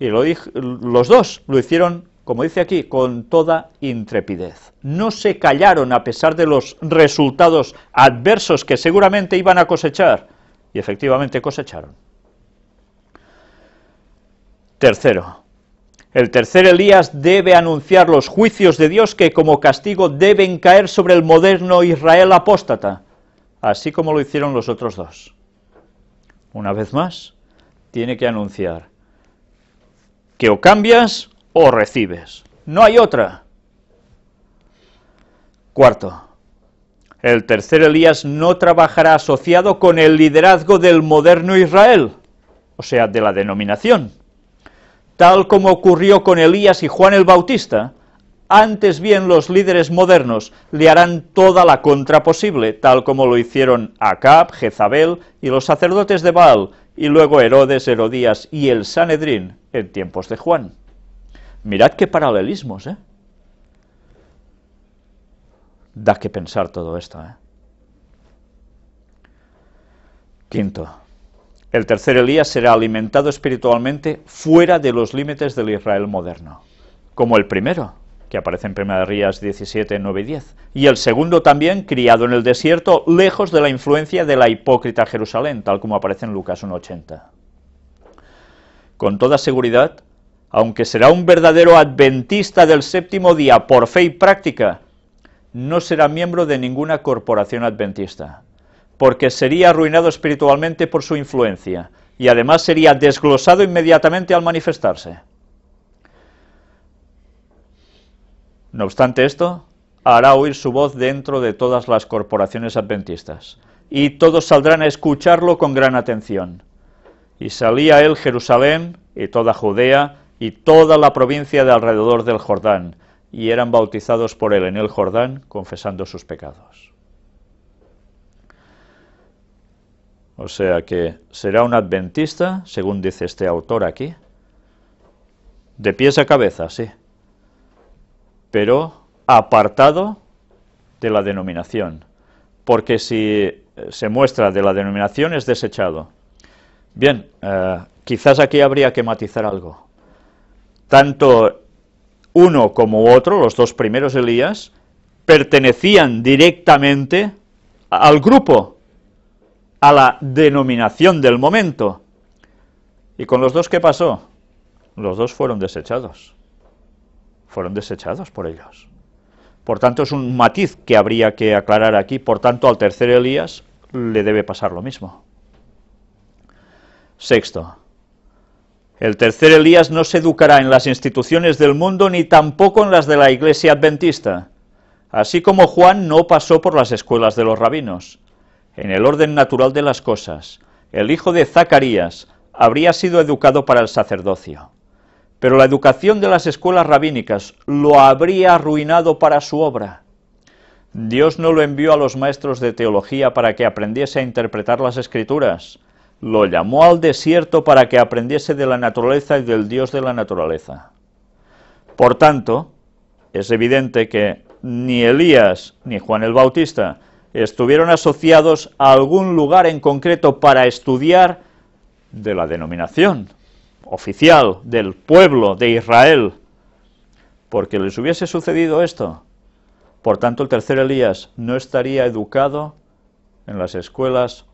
Y los dos lo hicieron, como dice aquí, con toda intrepidez. No se callaron a pesar de los resultados adversos que seguramente iban a cosechar, y efectivamente cosecharon. Tercero, el tercer Elías debe anunciar los juicios de Dios que como castigo deben caer sobre el moderno Israel apóstata así como lo hicieron los otros dos. Una vez más, tiene que anunciar que o cambias o recibes. No hay otra. Cuarto, el tercer Elías no trabajará asociado con el liderazgo del moderno Israel, o sea, de la denominación. Tal como ocurrió con Elías y Juan el Bautista, antes bien los líderes modernos le harán toda la contra posible, tal como lo hicieron Acab, Jezabel y los sacerdotes de Baal, y luego Herodes, Herodías y el Sanedrín en tiempos de Juan. Mirad qué paralelismos, ¿eh? Da que pensar todo esto, ¿eh? Quinto, el tercer Elías será alimentado espiritualmente fuera de los límites del Israel moderno, como el primero, que aparece en 1 de Rías 17, 9 y 10. Y el segundo también, criado en el desierto, lejos de la influencia de la hipócrita Jerusalén, tal como aparece en Lucas 1.80. Con toda seguridad, aunque será un verdadero adventista del séptimo día por fe y práctica, no será miembro de ninguna corporación adventista, porque sería arruinado espiritualmente por su influencia, y además sería desglosado inmediatamente al manifestarse. No obstante esto, hará oír su voz dentro de todas las corporaciones adventistas, y todos saldrán a escucharlo con gran atención. Y salía él Jerusalén y toda Judea y toda la provincia de alrededor del Jordán, y eran bautizados por él en el Jordán, confesando sus pecados. O sea que será un adventista, según dice este autor aquí, de pies a cabeza, sí, pero apartado de la denominación, porque si eh, se muestra de la denominación es desechado. Bien, eh, quizás aquí habría que matizar algo. Tanto uno como otro, los dos primeros Elías, pertenecían directamente al grupo, a la denominación del momento. ¿Y con los dos qué pasó? Los dos fueron desechados fueron desechados por ellos. Por tanto, es un matiz que habría que aclarar aquí. Por tanto, al tercer Elías le debe pasar lo mismo. Sexto, el tercer Elías no se educará en las instituciones del mundo ni tampoco en las de la iglesia adventista, así como Juan no pasó por las escuelas de los rabinos. En el orden natural de las cosas, el hijo de Zacarías habría sido educado para el sacerdocio. Pero la educación de las escuelas rabínicas lo habría arruinado para su obra. Dios no lo envió a los maestros de teología para que aprendiese a interpretar las escrituras, lo llamó al desierto para que aprendiese de la naturaleza y del Dios de la naturaleza. Por tanto, es evidente que ni Elías ni Juan el Bautista estuvieron asociados a algún lugar en concreto para estudiar de la denominación, oficial del pueblo de Israel, porque les hubiese sucedido esto. Por tanto, el tercer Elías no estaría educado en las escuelas,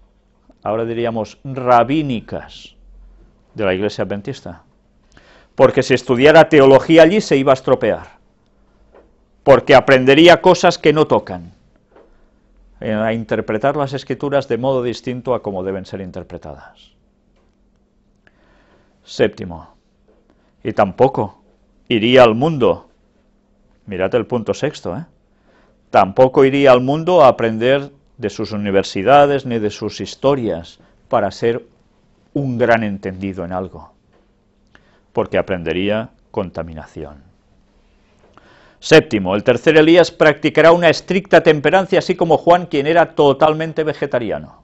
ahora diríamos, rabínicas de la iglesia adventista. Porque si estudiara teología allí se iba a estropear. Porque aprendería cosas que no tocan. Eh, a interpretar las escrituras de modo distinto a como deben ser interpretadas séptimo. Y tampoco iría al mundo. Mirad el punto sexto, ¿eh? Tampoco iría al mundo a aprender de sus universidades ni de sus historias para ser un gran entendido en algo, porque aprendería contaminación. Séptimo, el tercer Elías practicará una estricta temperancia, así como Juan, quien era totalmente vegetariano.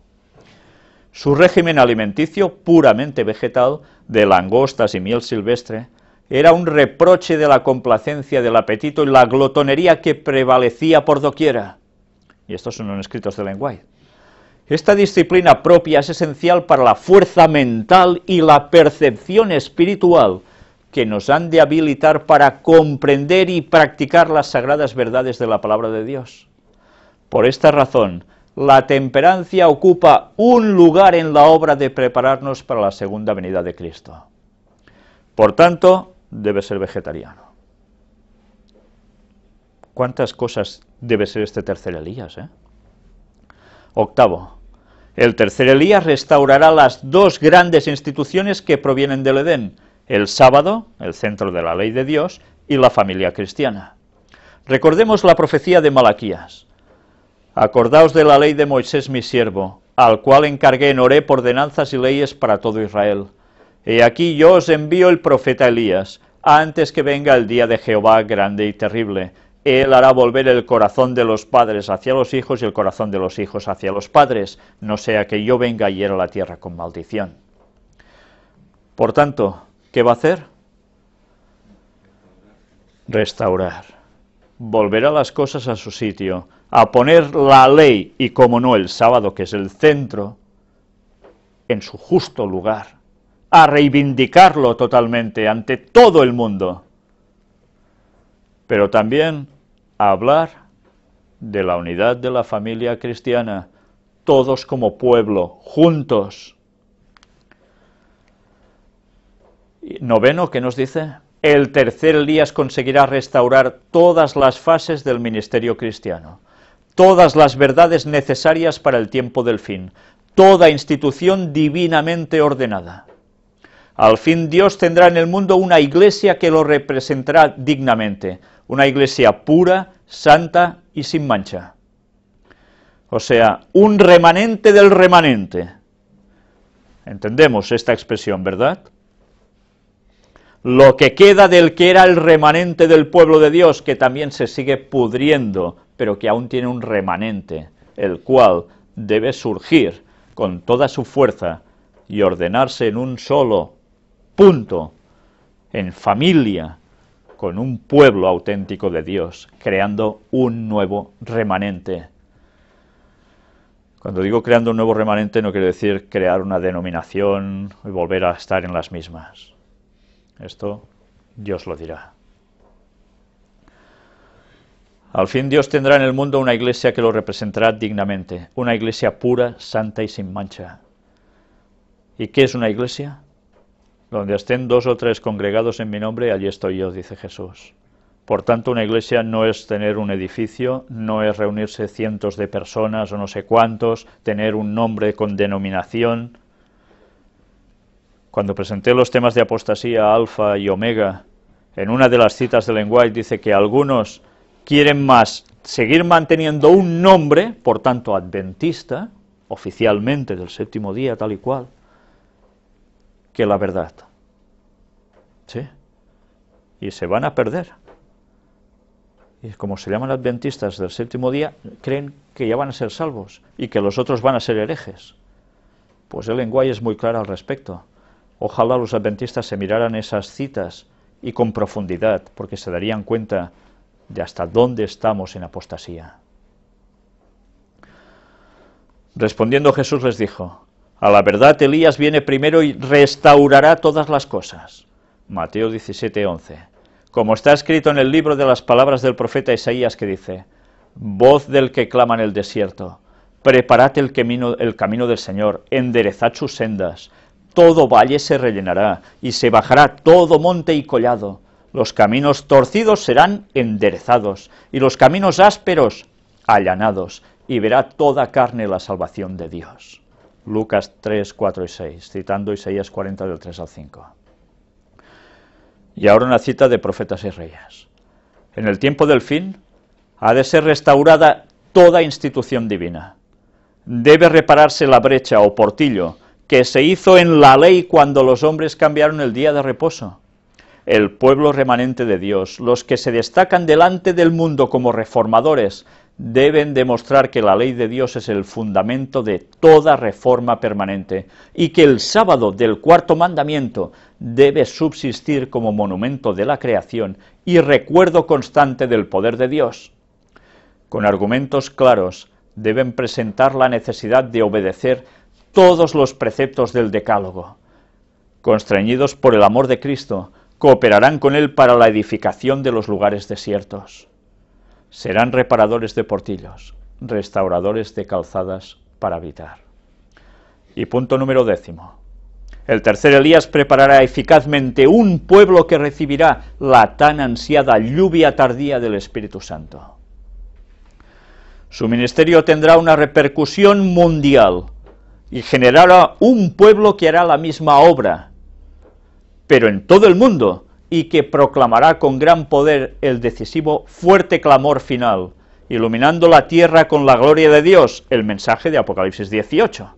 Su régimen alimenticio, puramente vegetal, de langostas y miel silvestre, era un reproche de la complacencia del apetito y la glotonería que prevalecía por doquiera. Y estos son los escritos de Lenguay. Esta disciplina propia es esencial para la fuerza mental y la percepción espiritual que nos han de habilitar para comprender y practicar las sagradas verdades de la palabra de Dios. Por esta razón, la temperancia ocupa un lugar en la obra de prepararnos para la segunda venida de Cristo. Por tanto, debe ser vegetariano. ¿Cuántas cosas debe ser este tercer Elías? Eh? Octavo, el tercer Elías restaurará las dos grandes instituciones que provienen del Edén, el sábado, el centro de la ley de Dios, y la familia cristiana. Recordemos la profecía de Malaquías. Acordaos de la ley de Moisés mi siervo, al cual encargué en Oré por ordenanzas y leyes para todo Israel. He aquí yo os envío el profeta Elías, antes que venga el día de Jehová grande y terrible. Él hará volver el corazón de los padres hacia los hijos y el corazón de los hijos hacia los padres, no sea que yo venga y hiera la tierra con maldición. Por tanto, ¿qué va a hacer? Restaurar. Volverá las cosas a su sitio a poner la ley y, como no, el sábado, que es el centro, en su justo lugar, a reivindicarlo totalmente ante todo el mundo, pero también a hablar de la unidad de la familia cristiana, todos como pueblo, juntos. Noveno, ¿qué nos dice? El tercer Elías conseguirá restaurar todas las fases del ministerio cristiano todas las verdades necesarias para el tiempo del fin, toda institución divinamente ordenada. Al fin Dios tendrá en el mundo una iglesia que lo representará dignamente, una iglesia pura, santa y sin mancha. O sea, un remanente del remanente. Entendemos esta expresión, ¿verdad? lo que queda del que era el remanente del pueblo de Dios, que también se sigue pudriendo, pero que aún tiene un remanente, el cual debe surgir con toda su fuerza y ordenarse en un solo punto, en familia, con un pueblo auténtico de Dios, creando un nuevo remanente. Cuando digo creando un nuevo remanente no quiero decir crear una denominación y volver a estar en las mismas esto Dios lo dirá. Al fin Dios tendrá en el mundo una iglesia que lo representará dignamente, una iglesia pura, santa y sin mancha. ¿Y qué es una iglesia? Donde estén dos o tres congregados en mi nombre, allí estoy yo, dice Jesús. Por tanto, una iglesia no es tener un edificio, no es reunirse cientos de personas o no sé cuántos, tener un nombre con denominación, cuando presenté los temas de apostasía alfa y omega, en una de las citas de Lenguaje dice que algunos quieren más seguir manteniendo un nombre, por tanto adventista, oficialmente del séptimo día, tal y cual, que la verdad. ¿Sí? Y se van a perder. Y como se llaman adventistas del séptimo día, creen que ya van a ser salvos y que los otros van a ser herejes. Pues el lenguaje es muy claro al respecto. Ojalá los adventistas se miraran esas citas y con profundidad, porque se darían cuenta de hasta dónde estamos en apostasía. Respondiendo Jesús les dijo, a la verdad Elías viene primero y restaurará todas las cosas. Mateo 17:11. Como está escrito en el libro de las palabras del profeta Isaías que dice, voz del que clama en el desierto, preparad el camino, el camino del Señor, enderezad sus sendas, todo valle se rellenará, y se bajará todo monte y collado. Los caminos torcidos serán enderezados, y los caminos ásperos allanados, y verá toda carne la salvación de Dios. Lucas 3, 4 y 6, citando Isaías 40 del 3 al 5. Y ahora una cita de profetas y reyes. En el tiempo del fin ha de ser restaurada toda institución divina. Debe repararse la brecha o portillo que se hizo en la ley cuando los hombres cambiaron el día de reposo. El pueblo remanente de Dios, los que se destacan delante del mundo como reformadores, deben demostrar que la ley de Dios es el fundamento de toda reforma permanente y que el sábado del cuarto mandamiento debe subsistir como monumento de la creación y recuerdo constante del poder de Dios. Con argumentos claros deben presentar la necesidad de obedecer todos los preceptos del Decálogo. Constreñidos por el amor de Cristo, cooperarán con Él para la edificación de los lugares desiertos. Serán reparadores de portillos, restauradores de calzadas para habitar. Y punto número décimo. El tercer Elías preparará eficazmente un pueblo que recibirá la tan ansiada lluvia tardía del Espíritu Santo. Su ministerio tendrá una repercusión mundial, y generará un pueblo que hará la misma obra, pero en todo el mundo, y que proclamará con gran poder el decisivo fuerte clamor final, iluminando la tierra con la gloria de Dios, el mensaje de Apocalipsis 18.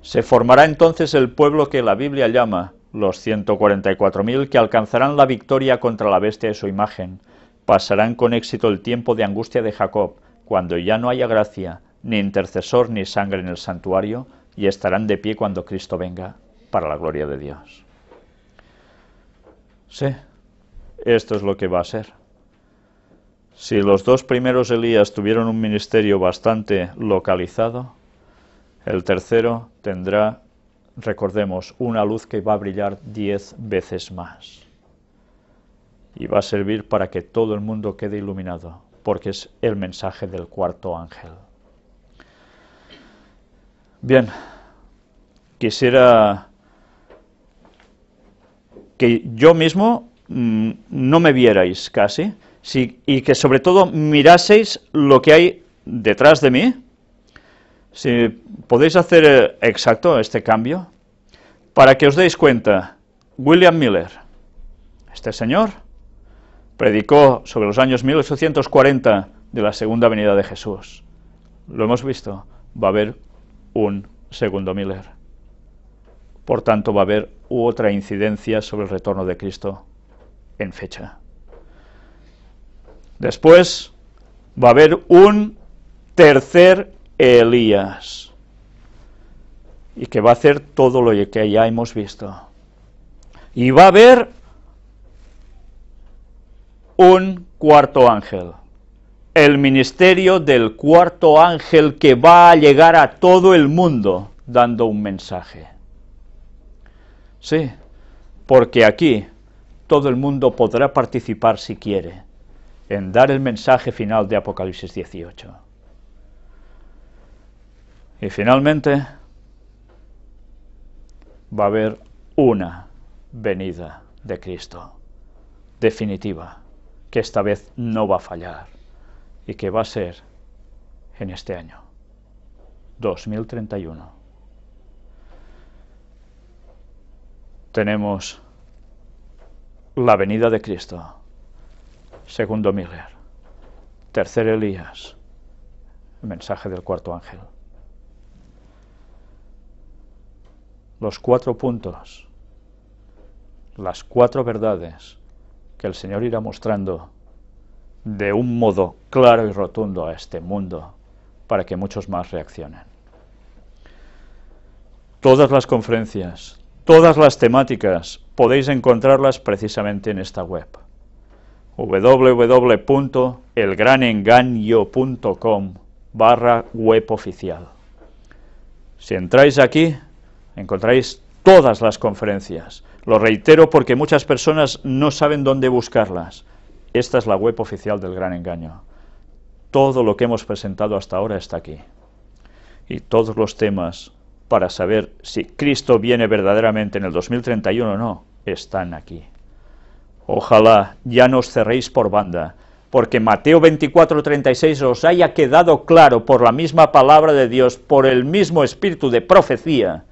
Se formará entonces el pueblo que la Biblia llama los 144.000 que alcanzarán la victoria contra la bestia de su imagen. Pasarán con éxito el tiempo de angustia de Jacob, cuando ya no haya gracia, ni intercesor ni sangre en el santuario, y estarán de pie cuando Cristo venga para la gloria de Dios. Sí, esto es lo que va a ser. Si los dos primeros Elías tuvieron un ministerio bastante localizado, el tercero tendrá, recordemos, una luz que va a brillar diez veces más. Y va a servir para que todo el mundo quede iluminado, porque es el mensaje del cuarto ángel. Bien, quisiera que yo mismo mm, no me vierais casi, y que sobre todo miraseis lo que hay detrás de mí. Si podéis hacer eh, exacto este cambio, para que os deis cuenta, William Miller, este señor, predicó sobre los años 1840 de la segunda venida de Jesús. Lo hemos visto, va a haber un segundo Miller. Por tanto, va a haber otra incidencia sobre el retorno de Cristo en fecha. Después va a haber un tercer Elías y que va a hacer todo lo que ya hemos visto. Y va a haber un cuarto ángel el ministerio del cuarto ángel que va a llegar a todo el mundo dando un mensaje. Sí, porque aquí todo el mundo podrá participar si quiere en dar el mensaje final de Apocalipsis 18. Y finalmente va a haber una venida de Cristo definitiva, que esta vez no va a fallar y que va a ser en este año, 2031. Tenemos la venida de Cristo, segundo Miller, tercer Elías, mensaje del cuarto ángel. Los cuatro puntos, las cuatro verdades que el Señor irá mostrando de un modo claro y rotundo a este mundo para que muchos más reaccionen. Todas las conferencias, todas las temáticas podéis encontrarlas precisamente en esta web www.elgranengaño.com barra web oficial. Si entráis aquí, encontráis todas las conferencias. Lo reitero porque muchas personas no saben dónde buscarlas. Esta es la web oficial del gran engaño. Todo lo que hemos presentado hasta ahora está aquí. Y todos los temas para saber si Cristo viene verdaderamente en el 2031 o no, están aquí. Ojalá ya no os cerréis por banda, porque Mateo 24:36 os haya quedado claro por la misma palabra de Dios, por el mismo espíritu de profecía,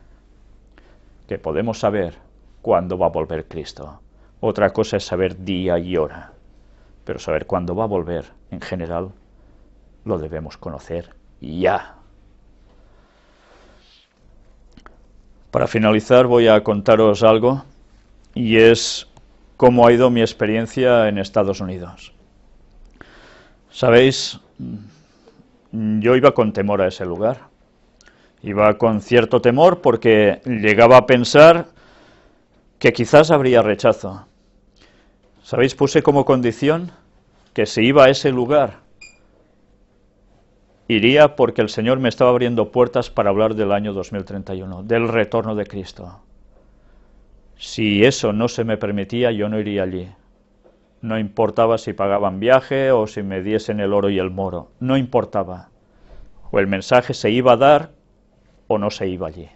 que podemos saber cuándo va a volver Cristo. Otra cosa es saber día y hora pero saber cuándo va a volver en general lo debemos conocer ya. Para finalizar voy a contaros algo y es cómo ha ido mi experiencia en Estados Unidos. Sabéis, yo iba con temor a ese lugar. Iba con cierto temor porque llegaba a pensar que quizás habría rechazo, ¿Sabéis? Puse como condición que si iba a ese lugar, iría porque el Señor me estaba abriendo puertas para hablar del año 2031, del retorno de Cristo. Si eso no se me permitía, yo no iría allí. No importaba si pagaban viaje o si me diesen el oro y el moro, no importaba. O el mensaje se iba a dar o no se iba allí.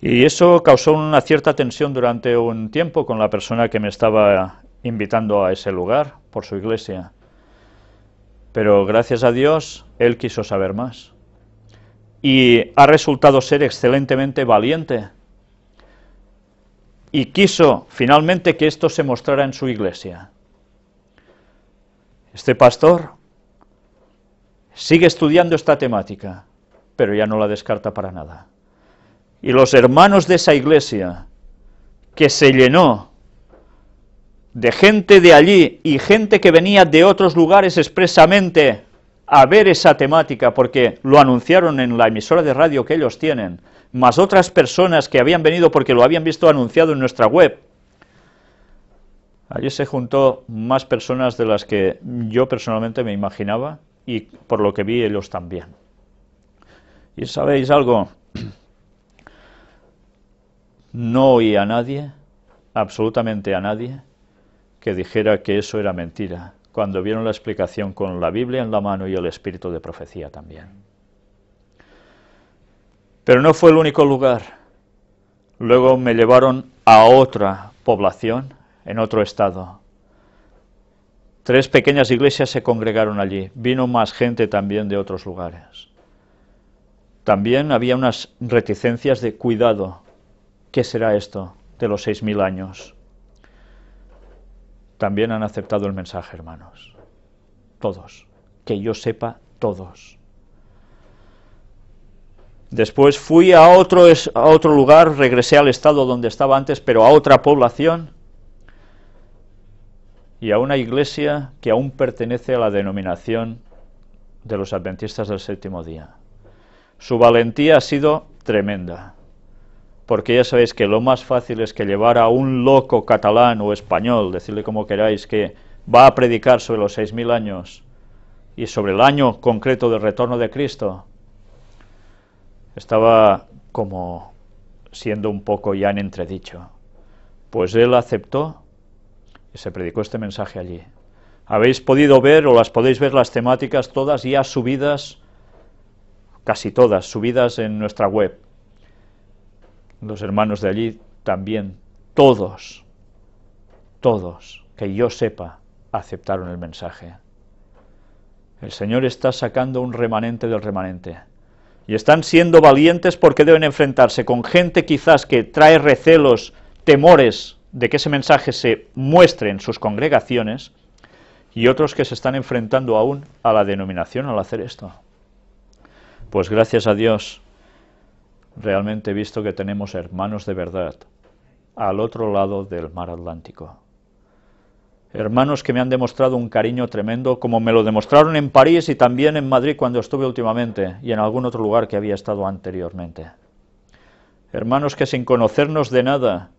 Y eso causó una cierta tensión durante un tiempo con la persona que me estaba invitando a ese lugar por su iglesia. Pero gracias a Dios, él quiso saber más. Y ha resultado ser excelentemente valiente. Y quiso finalmente que esto se mostrara en su iglesia. Este pastor sigue estudiando esta temática, pero ya no la descarta para nada y los hermanos de esa iglesia, que se llenó de gente de allí y gente que venía de otros lugares expresamente a ver esa temática, porque lo anunciaron en la emisora de radio que ellos tienen, más otras personas que habían venido porque lo habían visto anunciado en nuestra web. Allí se juntó más personas de las que yo personalmente me imaginaba y por lo que vi ellos también. Y sabéis algo, no oí a nadie, absolutamente a nadie, que dijera que eso era mentira, cuando vieron la explicación con la Biblia en la mano y el espíritu de profecía también. Pero no fue el único lugar. Luego me llevaron a otra población, en otro estado. Tres pequeñas iglesias se congregaron allí. Vino más gente también de otros lugares. También había unas reticencias de cuidado ¿Qué será esto de los seis mil años? También han aceptado el mensaje, hermanos. Todos. Que yo sepa, todos. Después fui a otro, a otro lugar, regresé al estado donde estaba antes, pero a otra población y a una iglesia que aún pertenece a la denominación de los adventistas del séptimo día. Su valentía ha sido tremenda porque ya sabéis que lo más fácil es que llevar a un loco catalán o español, decirle como queráis, que va a predicar sobre los 6.000 años y sobre el año concreto del retorno de Cristo, estaba como siendo un poco ya en entredicho. Pues él aceptó y se predicó este mensaje allí. Habéis podido ver o las podéis ver las temáticas todas ya subidas, casi todas, subidas en nuestra web los hermanos de allí también, todos, todos, que yo sepa, aceptaron el mensaje. El Señor está sacando un remanente del remanente. Y están siendo valientes porque deben enfrentarse con gente quizás que trae recelos, temores de que ese mensaje se muestre en sus congregaciones y otros que se están enfrentando aún a la denominación al hacer esto. Pues gracias a Dios realmente he visto que tenemos hermanos de verdad al otro lado del mar Atlántico. Hermanos que me han demostrado un cariño tremendo, como me lo demostraron en París y también en Madrid cuando estuve últimamente y en algún otro lugar que había estado anteriormente. Hermanos que sin conocernos de nada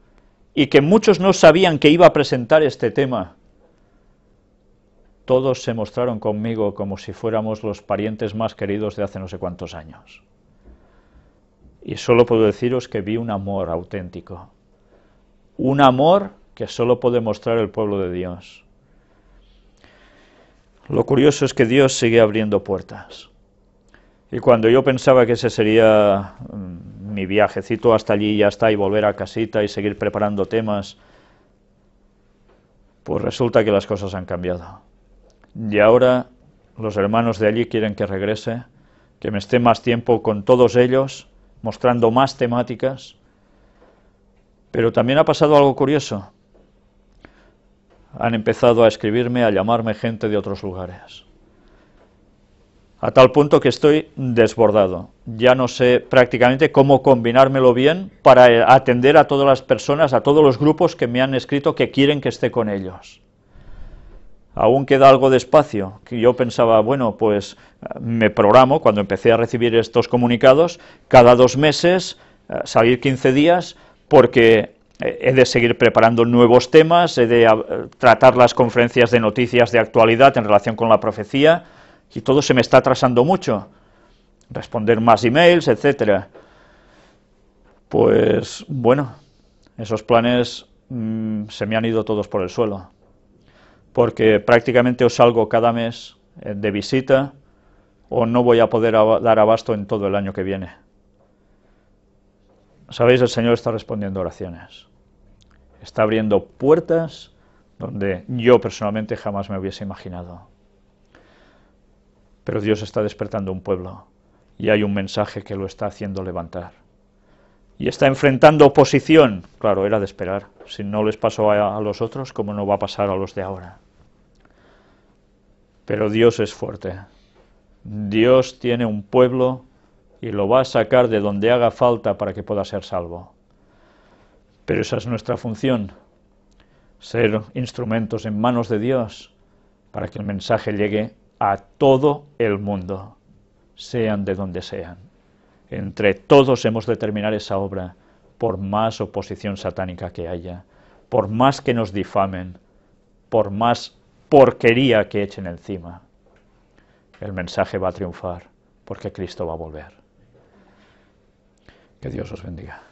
y que muchos no sabían que iba a presentar este tema, todos se mostraron conmigo como si fuéramos los parientes más queridos de hace no sé cuántos años. Y solo puedo deciros que vi un amor auténtico. Un amor que solo puede mostrar el pueblo de Dios. Lo curioso es que Dios sigue abriendo puertas. Y cuando yo pensaba que ese sería mm, mi viajecito hasta allí y está... y volver a casita y seguir preparando temas, pues resulta que las cosas han cambiado. Y ahora los hermanos de allí quieren que regrese, que me esté más tiempo con todos ellos mostrando más temáticas. Pero también ha pasado algo curioso. Han empezado a escribirme, a llamarme gente de otros lugares. A tal punto que estoy desbordado. Ya no sé prácticamente cómo combinármelo bien para atender a todas las personas, a todos los grupos que me han escrito que quieren que esté con ellos aún queda algo de espacio. Yo pensaba, bueno, pues me programo, cuando empecé a recibir estos comunicados, cada dos meses, eh, salir 15 días, porque eh, he de seguir preparando nuevos temas, he de eh, tratar las conferencias de noticias de actualidad en relación con la profecía, y todo se me está atrasando mucho. Responder más emails, etcétera. Pues bueno, esos planes mm, se me han ido todos por el suelo porque prácticamente os salgo cada mes eh, de visita o no voy a poder dar abasto en todo el año que viene. Sabéis, el Señor está respondiendo oraciones. Está abriendo puertas donde yo personalmente jamás me hubiese imaginado. Pero Dios está despertando un pueblo y hay un mensaje que lo está haciendo levantar. Y está enfrentando oposición. Claro, era de esperar. Si no les pasó a los otros, ¿cómo no va a pasar a los de ahora? Pero Dios es fuerte. Dios tiene un pueblo y lo va a sacar de donde haga falta para que pueda ser salvo. Pero esa es nuestra función, ser instrumentos en manos de Dios para que el mensaje llegue a todo el mundo, sean de donde sean. Entre todos hemos de terminar esa obra, por más oposición satánica que haya, por más que nos difamen, por más porquería que echen encima, el mensaje va a triunfar porque Cristo va a volver. Que Dios os bendiga.